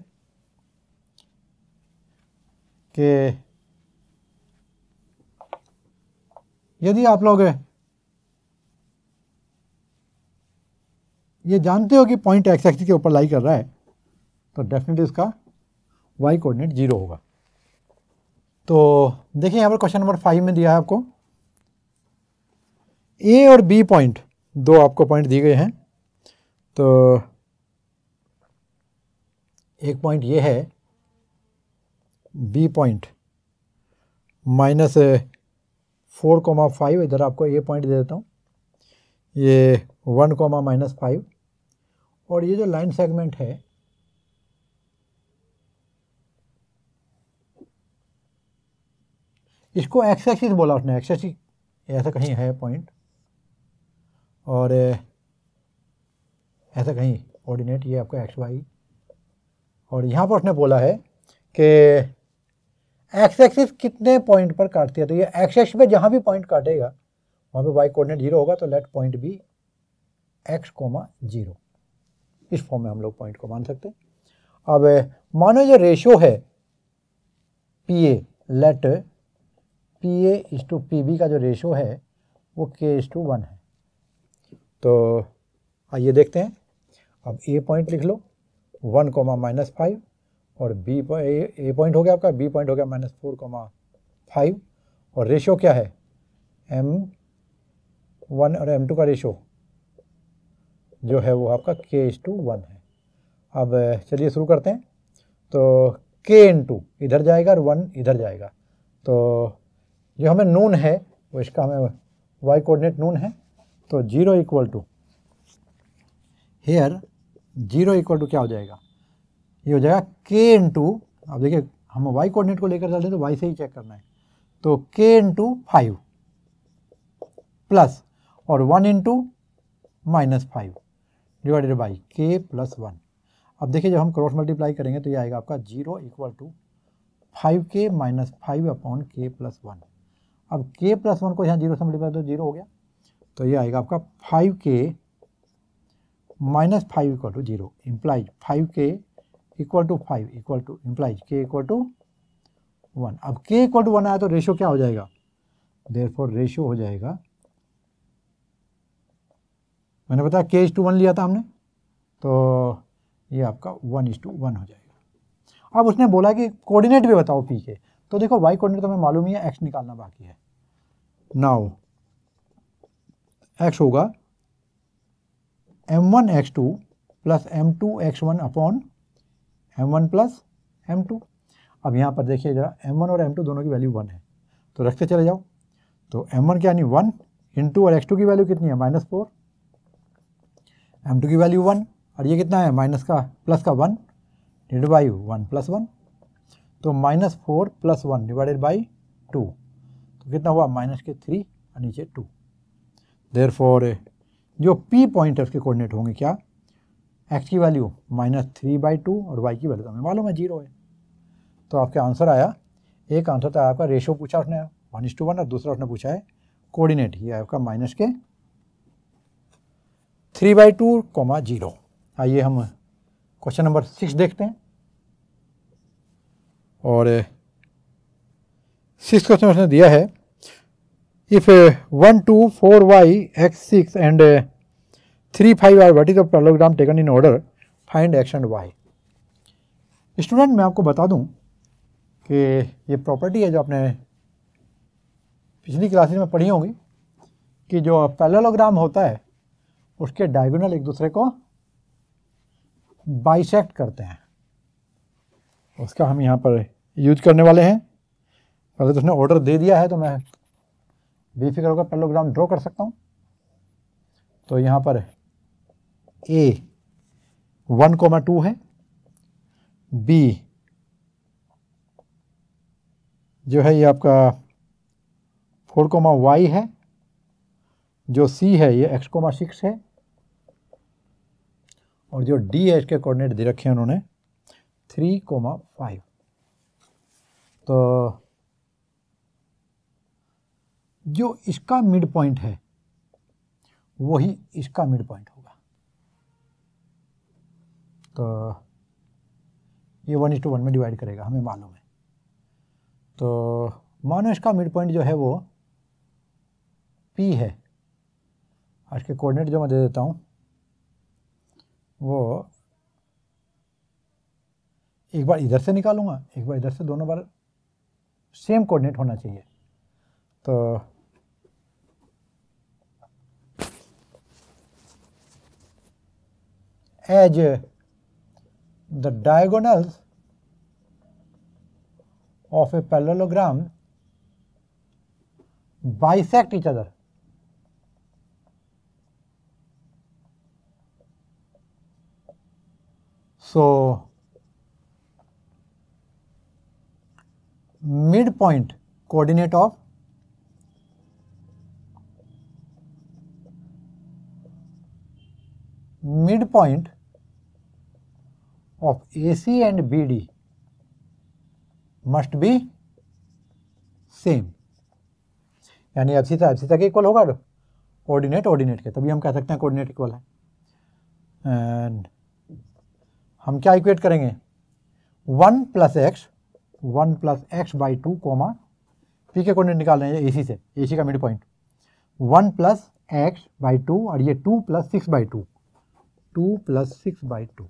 कि यदि आप लोग ये जानते हो कि पॉइंट एक्स एक्स के ऊपर लाई कर रहा है तो डेफिनेटली उसका वाई कोऑर्डिनेट जीरो होगा तो देखिए यहाँ पर क्वेश्चन नंबर फाइव में दिया है आपको ए और बी पॉइंट दो आपको पॉइंट दिए गए हैं तो एक पॉइंट ये है B point minus four comma five इधर आपको ये पॉइंट दे देता हूँ ये वन कोमा माइनस फाइव और ये जो लाइन सेगमेंट है इसको एक्स एक्सिस बोला उसने एक्स एक्सिस ऐसा कहीं है पॉइंट और ऐसा कहीं ऑर्डिनेट ये आपका एक्स वाई और यहाँ पर उसने बोला है कि एक्स एक्सिस कितने पॉइंट पर काटती है तो ये एक्स एक्स पे जहाँ भी पॉइंट काटेगा वहाँ पे वाई कोऑर्डिनेट जीरो होगा तो let point B x comma zero इस फॉर्म में हम लोग पॉइंट को मान सकते हैं अब मानो जो रेशियो है P A let P A is to P B का जो रेशियो है वो के इस टू वन है तो आइए देखते हैं अब ए पॉइंट लिख लो वन कोमा माइनस फाइव और बी ए पॉइंट हो गया आपका बी पॉइंट हो गया माइनस फोर कोमा फाइव और रेशो क्या है एम वन और एम टू का रेशो जो है वो आपका के एस टू वन है अब चलिए शुरू करते हैं तो के एन टू इधर जाएगा और वन इधर जाएगा तो जो हमें नून है वो इसका हमें वाई कोऑर्डिनेट नून है तो zero equal to here zero equal to क्या हो जाएगा ये हो जाएगा के इन टू अब देखिए हम वाई कोऑर्डिनेट को लेकर चलते रहे तो वाई से ही चेक करना है तो K into five plus और one into minus five divided by के प्लस वन अब देखिए जब हम क्रॉस मल्टीप्लाई करेंगे तो ये आएगा आपका zero equal to five K minus five upon K plus one अब के प्लस वन को यहाँ जीरो से मल्टीप्लाई तो जीरो हो गया तो ये आएगा आपका five K minus five equal to zero implies five K equal to five equal to implies K equal to one अब के इक्वल टू वन आया तो रेशियो क्या हो जाएगा देर फोर रेशियो हो जाएगा मैंने बताया के इज टू वन लिया था हमने तो ये आपका वन इज टू वन हो जाएगा अब उसने बोला कि कोऑर्डिनेट भी बताओ पी के तो देखो वाई कोऑर्डिनेट तो हमें मालूम ही है एक्स निकालना बाकी है नाउ एक्स होगा M one x two plus M two x one upon M one plus M two अब यहाँ पर देखिए जरा एम वन और एम टू दोनों की वैल्यू वन है तो रखते चले जाओ तो एम वन क्या यानी वन टू और एक्स टू की वैल्यू कितनी है माइनस फोर एम टू की वैल्यू वन और ये कितना है माइनस का प्लस का one divide by one plus one तो minus four plus one divided by two तो कितना हुआ माइनस के थ्री और नीचे टू देयरफॉर फॉर जो पी पॉइंटर्स के कोऑर्डिनेट होंगे क्या एक्स की value minus three by two और वाई की वैल्यू तो हमें मालूम है जीरो है तो आपका आंसर आया एक आंसर था आपका रेशो पूछा उसने वन इज टू वन और दूसरा उसने पूछा है कोऑर्डिनेट ये आपका minus K three by two comma zero आइए हम क्वेश्चन नंबर सिक्स देखते हैं और सिक्स क्वेश्चन उसने दिया है if uh, 1 2 4 y x 6 and uh, 3 5 y vertical parallelogram taken in order find x and y student मैं आपको बता दूं कि ये प्रॉपर्टी है जो आपने पिछली क्लासेस में पढ़ी होगी कि जो पैरेललोग्राम होता है उसके डायगोनल एक दूसरे को बाइसेक्ट करते हैं उसका हम यहाँ पर यूज करने वाले हैं पहले तो उसने ऑर्डर दे दिया है तो मैं बी फिगर का पेलोग्राम ड्रॉ कर सकता हूँ तो यहाँ पर ए वन कोमा टू है बी जो है ये आपका फोर कोमा वाई है जो सी है ये एक्स कोमा सिक्स है और जो डी एच के कोऑर्डिनेट दे रखे हैं उन्होंने थ्री कोमा फाइव तो जो इसका मिड पॉइंट है वही इसका मिड पॉइंट होगा तो ये वन इज टू वन में डिवाइड करेगा हमें मालूम है तो मानो इसका मिड पॉइंट जो है वो पी है आज के कोऑर्डिनेट जो मैं दे देता हूँ वो एक बार इधर से निकालूंगा एक बार इधर से दोनों बार सेम कोऑर्डिनेट होना चाहिए तो as the diagonals of a parallelogram bisect each other. So, midpoint coordinate of midpoint of AC and BD must be same यानी एफ एफ एब्सिसा के इक्वल होगा कोऑर्डिनेट तो ऑर्डिनेट के तभी हम कह सकते हैं कोऑर्डिनेट इक्वल है एंड हम क्या इक्वेट करेंगे one plus X one plus X by two comma P के कोऑर्डिनेट निकाल रहे हैं ए सी से ए सी का mid midpoint one plus X by two और ये two plus six by two two plus six by two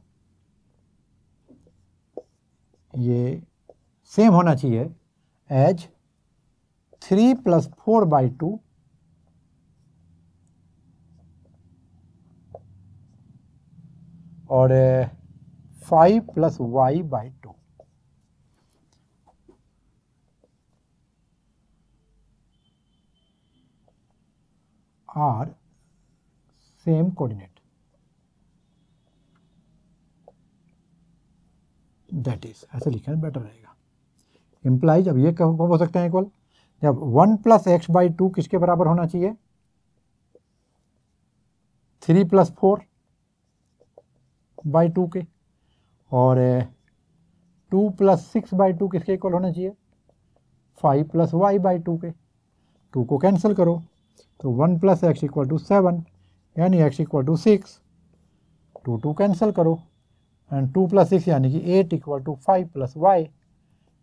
ये same होना चाहिए as three plus four by two और five plus Y by two are same coordinate that is ऐसे लिखना better रहेगा implies अब ये कब हो सकते हैं इक्वल जब one plus X by two किसके बराबर होना चाहिए three plus four by two के और two plus six by two किसके इक्वल होना चाहिए five plus Y by two के टू को कैंसिल करो तो one plus X equal to seven यानी X equal to six two two cancel करो एंड टू प्लस सिक्स यानी कि eight equal to five plus Y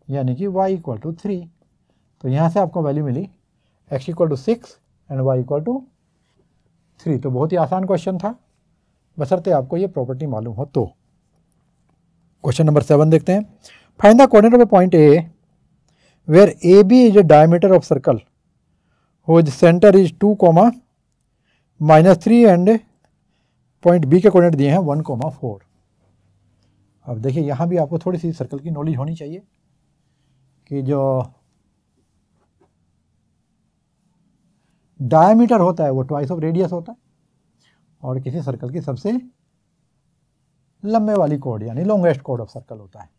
यानी कि वाई इक्वल टू थ्री तो यहाँ से आपको वैल्यू मिली x equal to six and y equal to three तो बहुत ही आसान क्वेश्चन था बसरते आपको ये प्रॉपर्टी मालूम हो तो क्वेश्चन नंबर सेवन देखते हैं find the coordinate of point A where A B is a diameter of circle whose centre is two comma minus three and point B के कोऑर्डिनेट दिए हैं वन कोमा फोर अब देखिए यहाँ भी आपको थोड़ी सी सर्कल की नॉलेज होनी चाहिए कि जो डायमीटर होता है वो ट्वाइस ऑफ रेडियस होता है और किसी सर्कल की सबसे लंबे वाली कोड यानी लॉन्गेस्ट कोड ऑफ सर्कल होता है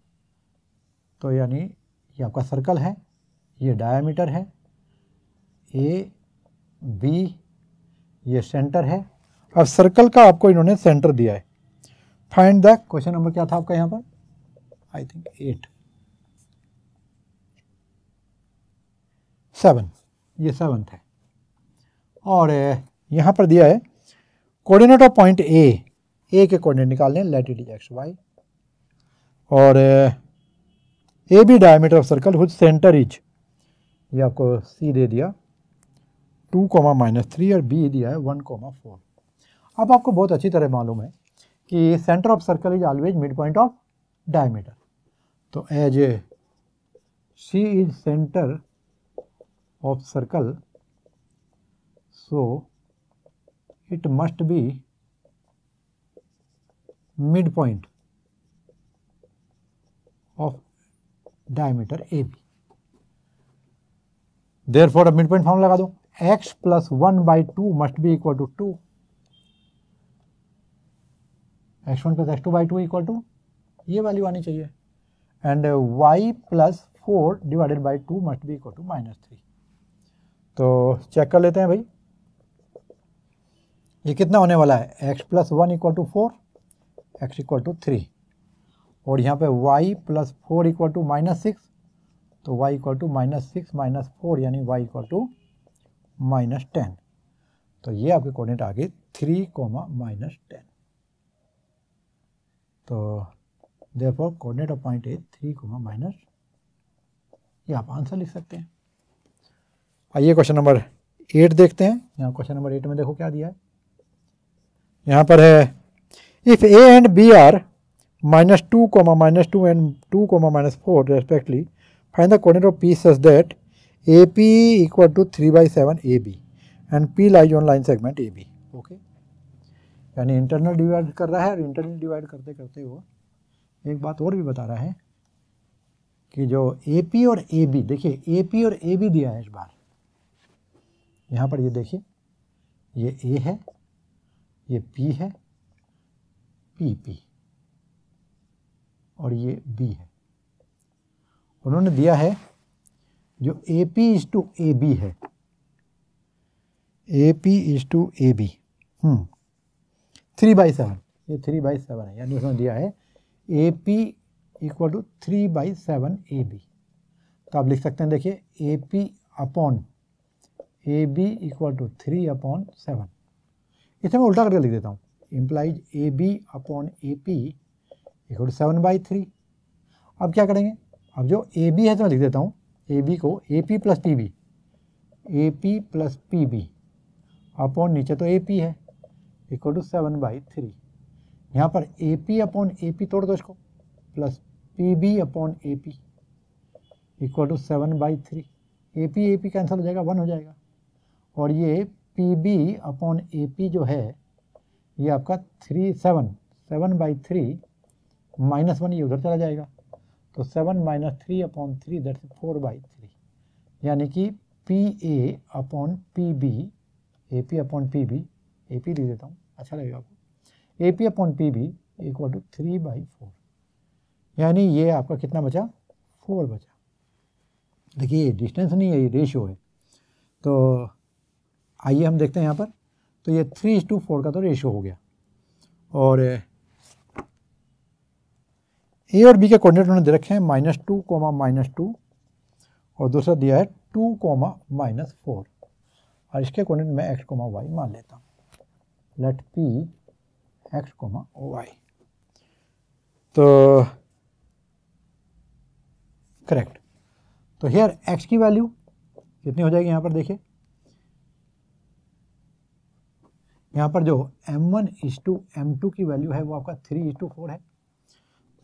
तो यानी ये आपका सर्कल है ये डायमीटर है ए बी ये सेंटर है अब सर्कल का आपको इन्होंने सेंटर दिया है फाइंड द क्वेश्चन नंबर क्या था आपका यहाँ पर आई थिंक एट सेवन ये सेवन है और eh, यहाँ पर दिया है coordinate of point A A के कोऑर्डिनेट निकाल लें let it is x y और A B diameter of circle whose centre is ये आपको सी दे दिया टू कोमा माइनस थ्री और बी दिया है वन कोमा फोर अब आपको बहुत अच्छी तरह मालूम है कि centre of circle is always mid point of diameter तो as a C is centre of circle so it must be mid point of diameter A B therefore mid point form लगा दो x plus one by two must be equal to two x one plus x two by two equal to ये value आनी चाहिए and y plus four divided by two must be equal to minus three तो check कर लेते हैं भाई ये कितना होने वाला है x plus one equal to four x equal to three और यहाँ पे y plus four equal to minus six तो y equal to minus six minus four यानी y equal to minus ten तो ये आपके कोऑर्डिनेट आ गए थ्री कोमा माइनस टेन तो देखो coordinate of point A three comma minus ये आप आंसर लिख सकते हैं आइए क्वेश्चन नंबर एट देखते हैं यहाँ क्वेश्चन नंबर एट में देखो क्या दिया है यहाँ पर है if A and B are minus two comma minus two and two comma minus four respectively find the coordinate of P such that A P equal to three by seven A B and P lies on line segment A B okay यानी internal divide कर रहा है और internal divide करते करते वो एक बात और भी बता रहा है कि जो ए पी और ए बी देखिए ए पी और ए बी दिया है इस बार यहाँ पर ये देखिए ये ए है ये पी है पी पी और ये बी है उन्होंने दिया है जो A P is to A B है A P is to A B three by seven ये थ्री बाई सेवन है यानी उसमें दिया है A P equal to three by seven A B तो आप लिख सकते हैं देखिए A P upon A B equal to three upon seven इसे मैं उल्टा करके लिख देता हूँ implies A B upon A P equal to seven by three अब क्या करेंगे अब जो ए बी है तो मैं लिख देता हूँ ए बी को A P plus P B A P plus P B upon नीचे तो ए पी है equal to seven by three यहाँ पर A P upon A P तोड़ दो इसको plus P B upon A P equal to seven by three A P A P cancel हो जाएगा वन हो जाएगा और ये P B upon A P जो है ये आपका three seven seven by three minus one ये उधर चला जाएगा तो seven minus three upon three that's four by three यानी कि P A upon P B A P upon P B A P दे देता हूँ अच्छा लगेगा आपको ए पी अपॉन पी भी equal to three by four यानी ये आपका कितना बचा फोर बचा देखिए ये डिस्टेंस नहीं है ये रेशियो है तो आइए हम देखते हैं यहाँ पर तो ये थ्री टू फोर का तो रेशियो हो गया और ए और बी के कोऑर्डिनेट उन्होंने दे रखे हैं minus two comma minus two और दूसरा दिया है टू कोमा माइनस फोर और इसके कोऑर्डिनेट मैं एक्स कोमा वाई मान लेता हूँ let P x comma y. so correct तो हेयर तो x की वैल्यू कितनी हो जाएगी यहाँ पर देखिए यहाँ पर जो m1 one is to m की वैल्यू है वो आपका थ्री इज टू फोर है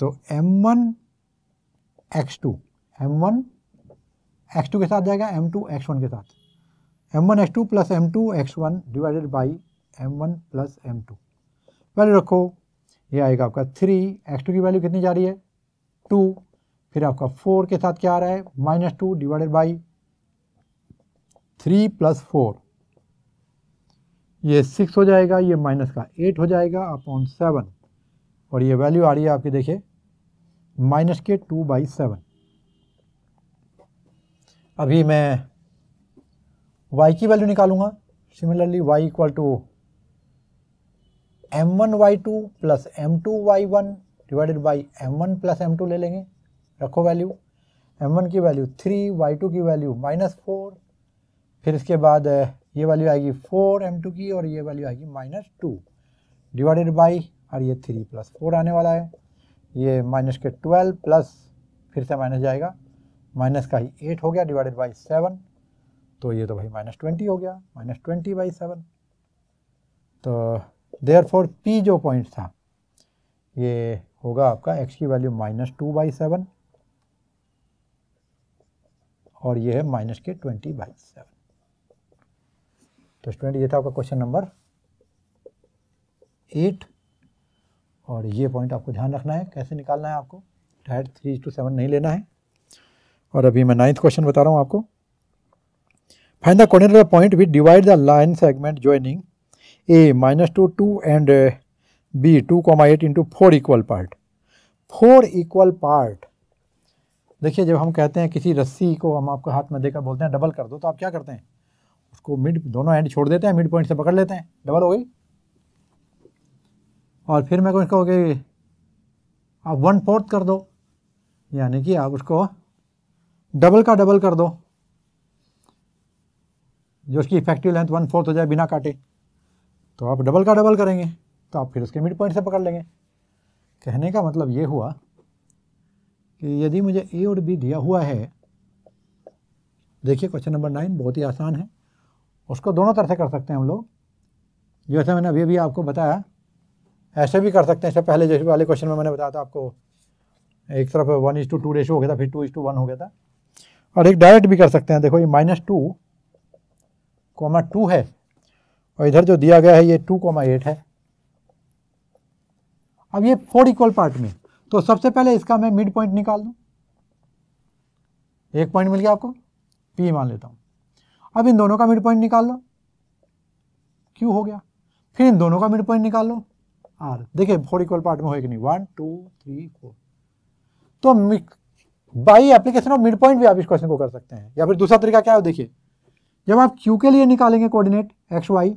तो m1 one x two M one x two के साथ जाएगा m2 x1 के साथ m1 x2 plus M two x one divided by m one plus M two value रखो ये आएगा आपका थ्री एक्स टू की वैल्यू कितनी जा रही है टू फिर आपका फोर के साथ क्या आ रहा है minus two divided by three plus four ये सिक्स हो जाएगा ये माइनस का एट हो जाएगा अपॉन सेवन और ये वैल्यू आ रही है आपकी देखिए माइनस के टू बाई सेवन अभी मैं y की वैल्यू निकालूंगा similarly y equal to M one Y two plus M two Y one divided by m one plus M two ले लेंगे रखो वैल्यू एम वन की वैल्यू थ्री वाई टू की value minus four फिर इसके बाद ये वैल्यू आएगी फोर एम टू की और ये वैल्यू आएगी माइनस टू डिवाइडेड बाई और ये थ्री प्लस फोर आने वाला है ये माइनस के ट्वेल्व प्लस फिर से माइनस जाएगा माइनस का ही एट हो गया डिवाइडेड बाई सेवन तो ये तो भाई माइनस ट्वेंटी हो गया माइनस ट्वेंटी बाई सेवन तो फॉर पी जो पॉइंट था ये होगा आपका एक्स की value minus two by seven और ये है माइनस के ट्वेंटी बाई सेवन तो स्टूडेंट ये था आपका क्वेश्चन नंबर एट और ये पॉइंट आपको ध्यान रखना है कैसे निकालना है आपको डायरेक्ट थ्री टू सेवन नहीं लेना है और अभी मैं नाइन्थ क्वेश्चन बता रहा हूँ आपको find the coordinate of point which divide the line segment joining A minus two two and B two comma eight into four equal part four equal part देखिए जब हम कहते हैं किसी रस्सी को हम आपको हाथ में देकर बोलते हैं डबल कर दो तो आप क्या करते हैं उसको मिड दोनों एंड छोड़ देते हैं मिड पॉइंट से पकड़ लेते हैं डबल हो गई और फिर मैं कहूँ कि आप वन फोर्थ कर दो यानी कि आप उसको डबल का डबल कर दो जो उसकी इफेक्टिव लेंथ वन फोर्थ हो जाए बिना काटे तो आप डबल का डबल करेंगे तो आप फिर उसके मिड पॉइंट से पकड़ लेंगे कहने का मतलब ये हुआ कि यदि मुझे ए और बी दिया हुआ है देखिए क्वेश्चन नंबर नाइन बहुत ही आसान है उसको दोनों तरह से कर सकते हैं हम लोग जैसे मैंने अभी अभी आपको बताया ऐसे भी कर सकते हैं इससे पहले जैसे वाले क्वेश्चन में मैंने बताया था आपको एक तरफ one is to two ratio हो गया था फिर टू इज टू वन हो गया था और एक डायरेक्ट भी कर सकते हैं देखो ये माइनस टू कोमा टू है और इधर जो दिया गया है ये टू कॉमा एट है अब ये फोर इक्वल पार्ट में तो सबसे पहले इसका मैं मिड पॉइंट निकाल दू एक पॉइंट मिल गया आपको पी मान लेता हूं अब इन दोनों का मिड पॉइंट निकाल लो क्यू हो गया फिर इन दोनों का मिड पॉइंट निकाल लो आर देखिए फोर इक्वल पार्ट में हो नहीं वन टू थ्री फोर तो by application of mid point भी आप इस क्वेश्चन को कर सकते हैं या फिर दूसरा तरीका क्या है देखिए जब आप क्यू के लिए निकालेंगे कोऑर्डिनेट एक्स वाई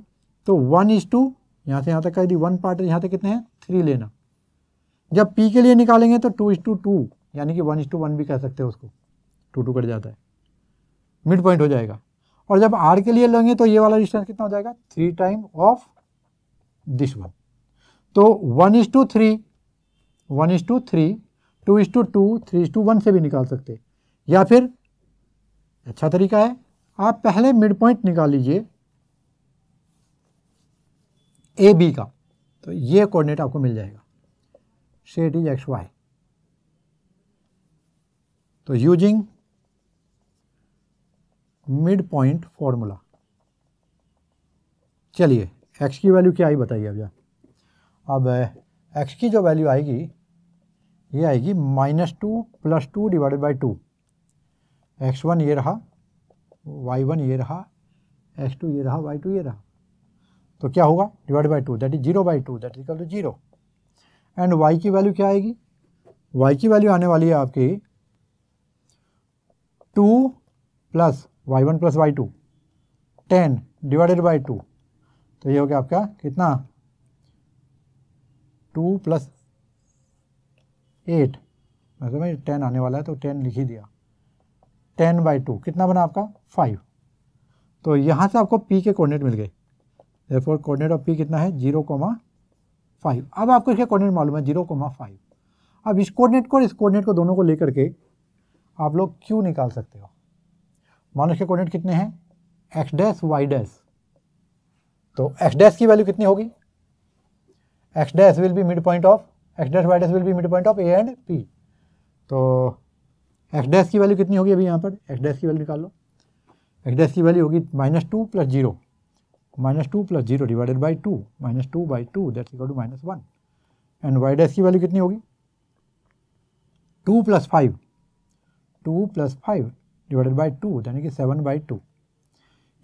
तो वन इज टू यहाँ से यहाँ तक का यदि वन पार्ट यहां यहाँ तक कितने हैं थ्री लेना जब पी के लिए निकालेंगे तो टू इज टू टू यानी कि वन इज टू वन भी कह सकते हैं उसको टू टू कट जाता है मिड पॉइंट हो जाएगा और जब आर के लिए लेंगे तो ये वाला डिस्टेंस कितना हो जाएगा three time of this one तो one is to three one is to three two is to two three is to one से भी निकाल सकते या फिर अच्छा तरीका है आप पहले मिड पॉइंट निकाल लीजिए ए बी का तो ये कोऑर्डिनेट आपको मिल जाएगा शेट इज एक्स वाई तो यूजिंग मिड पॉइंट फॉर्मूला चलिए एक्स की वैल्यू क्या आई बताइए अब अब एक्स की जो वैल्यू आएगी ये आएगी minus two plus two divided by two x one ये रहा वाई वन ये रहा एक्स टू ये रहा वाई टू ये रहा तो क्या होगा divide by two that is zero by two that is equal to zero and Y की वैल्यू क्या आएगी वाई की वैल्यू आने वाली है आपकी two plus y one plus Y two ten divided by two तो ये हो गया आपका कितना टू प्लस एट वैसे मैं टेन आने वाला है तो टेन लिख ही दिया टेन बाई टू कितना बना आपका फाइव तो यहाँ से आपको पी के कोऑर्डिनेट मिल गए देयरफॉर कोऑर्डिनेट ऑफ पी कितना है जीरो कोमा फाइव अब आपको इसका कोऑर्डिनेट मालूम है जीरो कोमा फाइव अब इस कोऑर्डिनेट को और इस कोऑर्डिनेट को दोनों को लेकर के आप लोग क्यू निकाल सकते हो मान लो इसके कोऑर्डिनेट कितने हैं एक्स डैश वाई डैश तो एक्स डैश की वैल्यू कितनी होगी x dash will be mid point of x dash y dash will be mid point of A and P तो एक्स डैश की वैल्यू कितनी होगी अभी यहाँ पर एक्स डैश की वैल्यू निकाल लो एक्स डैश की वैल्यू होगी minus two plus zero minus two plus zero divided by two minus two by two that's equal to minus one and y dash की वैल्यू कितनी होगी two plus five two plus five divided by two यानी कि seven by two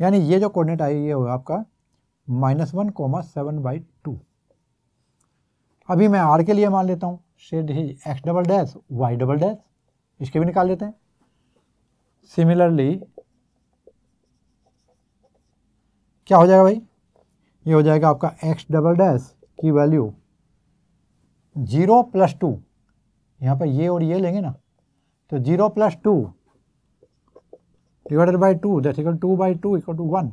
यानी ये जो coordinate I ये होगा आपका minus one comma seven by two अभी मैं आर के लिए मान लेता हूँ शेड ही x double dash y double dash इसके भी निकाल लेते हैं सिमिलरली क्या हो जाएगा भाई ये हो जाएगा आपका एक्स डबल डैश की वैल्यू जीरो प्लस टू यहाँ पर ये और ये लेंगे ना तो zero plus two divided by two that equal to by two equal to one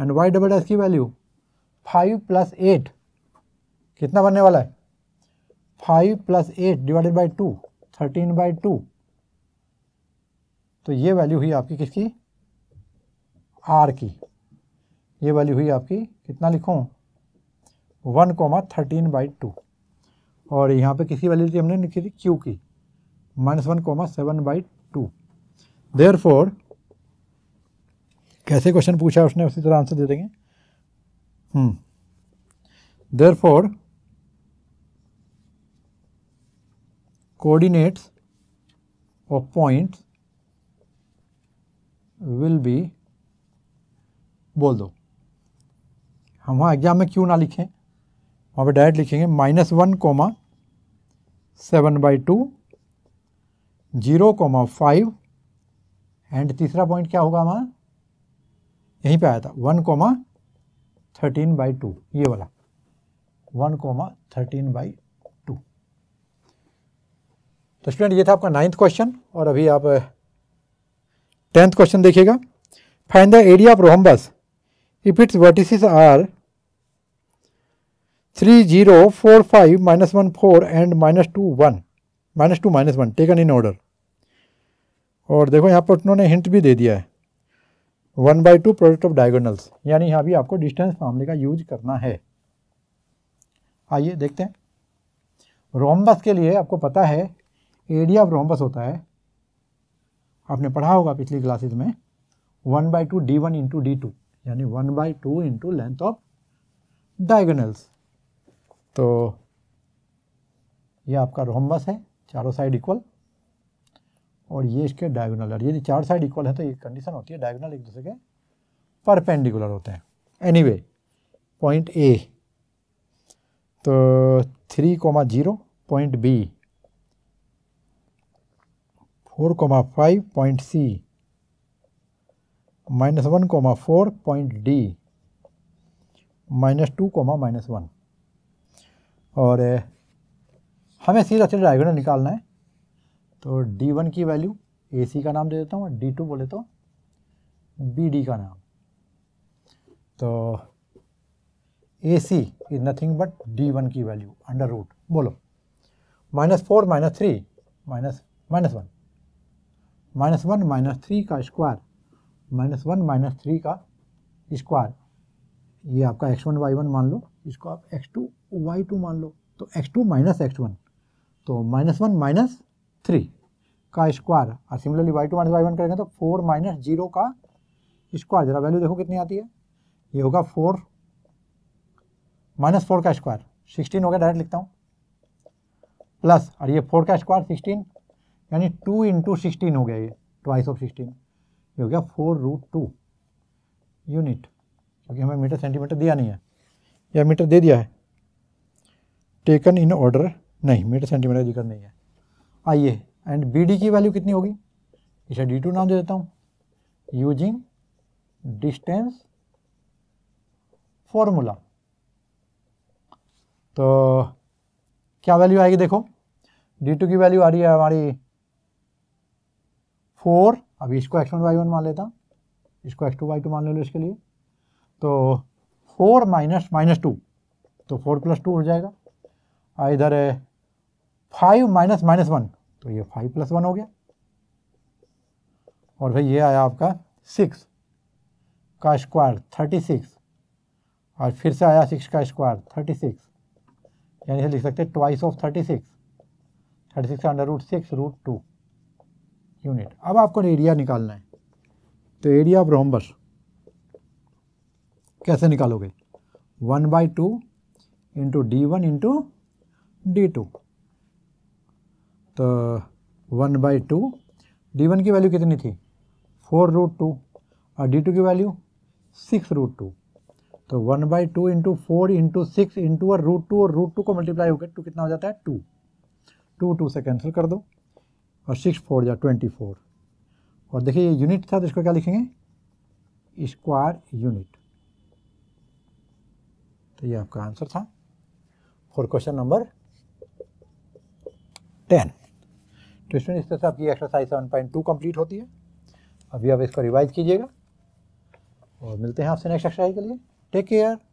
and y double dash की वैल्यू फाइव प्लस एट कितना बनने वाला है five plus eight divided by two thirteen by two तो ये value हुई आपकी किसकी आर की ये वाली हुई आपकी कितना लिखूँ one comma thirteen by two और यहाँ पे किसी वैल्यू हमने लिखी थी क्यू की minus one comma seven by two therefore कैसे क्वेश्चन पूछा उसने उसी तरह आंसर दे देंगे therefore coordinates of point will be बोल दो हम वहाँ एग्जाम में क्यों ना लिखें वहाँ पर डायरेक्ट लिखेंगे minus one comma seven by two zero comma five and तीसरा पॉइंट क्या होगा हमारा यहीं पे आया था one comma thirteen by two ये वाला one comma thirteen by two तो स्टूडेंट ये था आपका नाइन्थ क्वेश्चन और अभी आप टेंथ क्वेश्चन देखिएगा find the area of rhombus if its vertices are 3 0 4 5 minus 1 4 and minus 2 1 minus 2 minus 1 taken in order और देखो यहाँ पर उन्होंने हिंट भी दे दिया है one by two product of diagonals यानी यहाँ भी आपको डिस्टेंस मामले का यूज करना है आइए देखते हैं रोमबस के लिए आपको पता है एरिया ऑफ रोमबस होता है आपने पढ़ा होगा पिछली क्लासेस में one by two D one into D two यानी one by two into length of diagonals तो ये आपका रोमबस है चारों साइड इक्वल और ये इसके डायगोनल और यदि चार साइड इक्वल है तो ये कंडीशन होती है डायगोनल एक दूसरे के परपेंडिकुलर होते हैं एनीवे पॉइंट ए तो three comma zero point B four comma five point C minus one comma four point D minus two comma minus one और हमें सीधा सीधा डायगोनल निकालना है तो डी वन की वैल्यू ए सी का नाम दे देता हूँ और डी टू बोले तो बी डी का नाम तो A C is nothing but D one की वैल्यू अंडर रूट बोलो minus four minus three minus minus one minus one minus three का square minus one minus three का स्क्वायर ये आपका एक्स वन वाई वन मान लो इसको आप x two Y to मान लो तो X two minus x one तो माइनस वन माइनस थ्री का स्क्वायर और similarly Y two minus Y one करेंगे तो फोर माइनस जीरो का स्क्वायर जरा वैल्यू देखो कितनी आती है ये होगा फोर माइनस फोर का स्क्वायर सिक्सटीन हो गया डायरेक्ट लिखता हूँ प्लस और ये फोर का स्क्वायर सिक्सटीन यानी टू इंटू सिक्सटीन हो गया ये ट्वाइस ऑफ सिक्सटीन ये हो गया फोर रूट टू यूनिट क्योंकि हमें मीटर सेंटीमीटर दिया नहीं है या मीटर दे दिया है टेकन इन ऑर्डर नहीं मीटर सेंटीमीटर जिक्र नहीं है आइए एंड बी डी की वैल्यू कितनी होगी इसे डी टू नाम दे देता हूँ यूजिंग डिस्टेंस फॉर्मूला तो क्या वैल्यू आएगी देखो डी टू की वैल्यू आ रही है हमारी फोर अब इसको एक्स वन वाई वन मान लेता हूँ इसको एक्स टू वाई टू मान ले लो इसके लिए तो फोर माइनस माइनस टू तो फोर प्लस टू हो जाएगा इधर फाइव माइनस माइनस वन तो ये फाइव प्लस वन हो गया और भाई ये आया आपका सिक्स का स्क्वायर थर्टी सिक्स और फिर से आया सिक्स का स्क्वायर थर्टी सिक्स यानी लिख सकते हैं twice of thirty six thirty six under root six root two unit अब आपको एरिया निकालना है तो एरिया ऑफ रोम्बस कैसे निकालोगे one by two into D one into D two तो one by two D one की वैल्यू कितनी थी फोर रूट टू और डी टू की वैल्यू सिक्स रूट टू तो one by two into four into six into और root two और root two को मल्टीप्लाई होकर टू कितना हो जाता है टू टू टू से कैंसिल कर दो और सिक्स फोर या ट्वेंटी फोर और देखिए ये यूनिट था तो इसको क्या लिखेंगे स्क्वायर यूनिट तो ये आपका आंसर था और क्वेश्चन नंबर टेन तो इसमें इस तरह से आपकी exercise seven point two complete होती है अभी आप इसको रिवाइज कीजिएगा और मिलते हैं आपसे नेक्स्ट एक्सरसाइज के लिए टेक केयर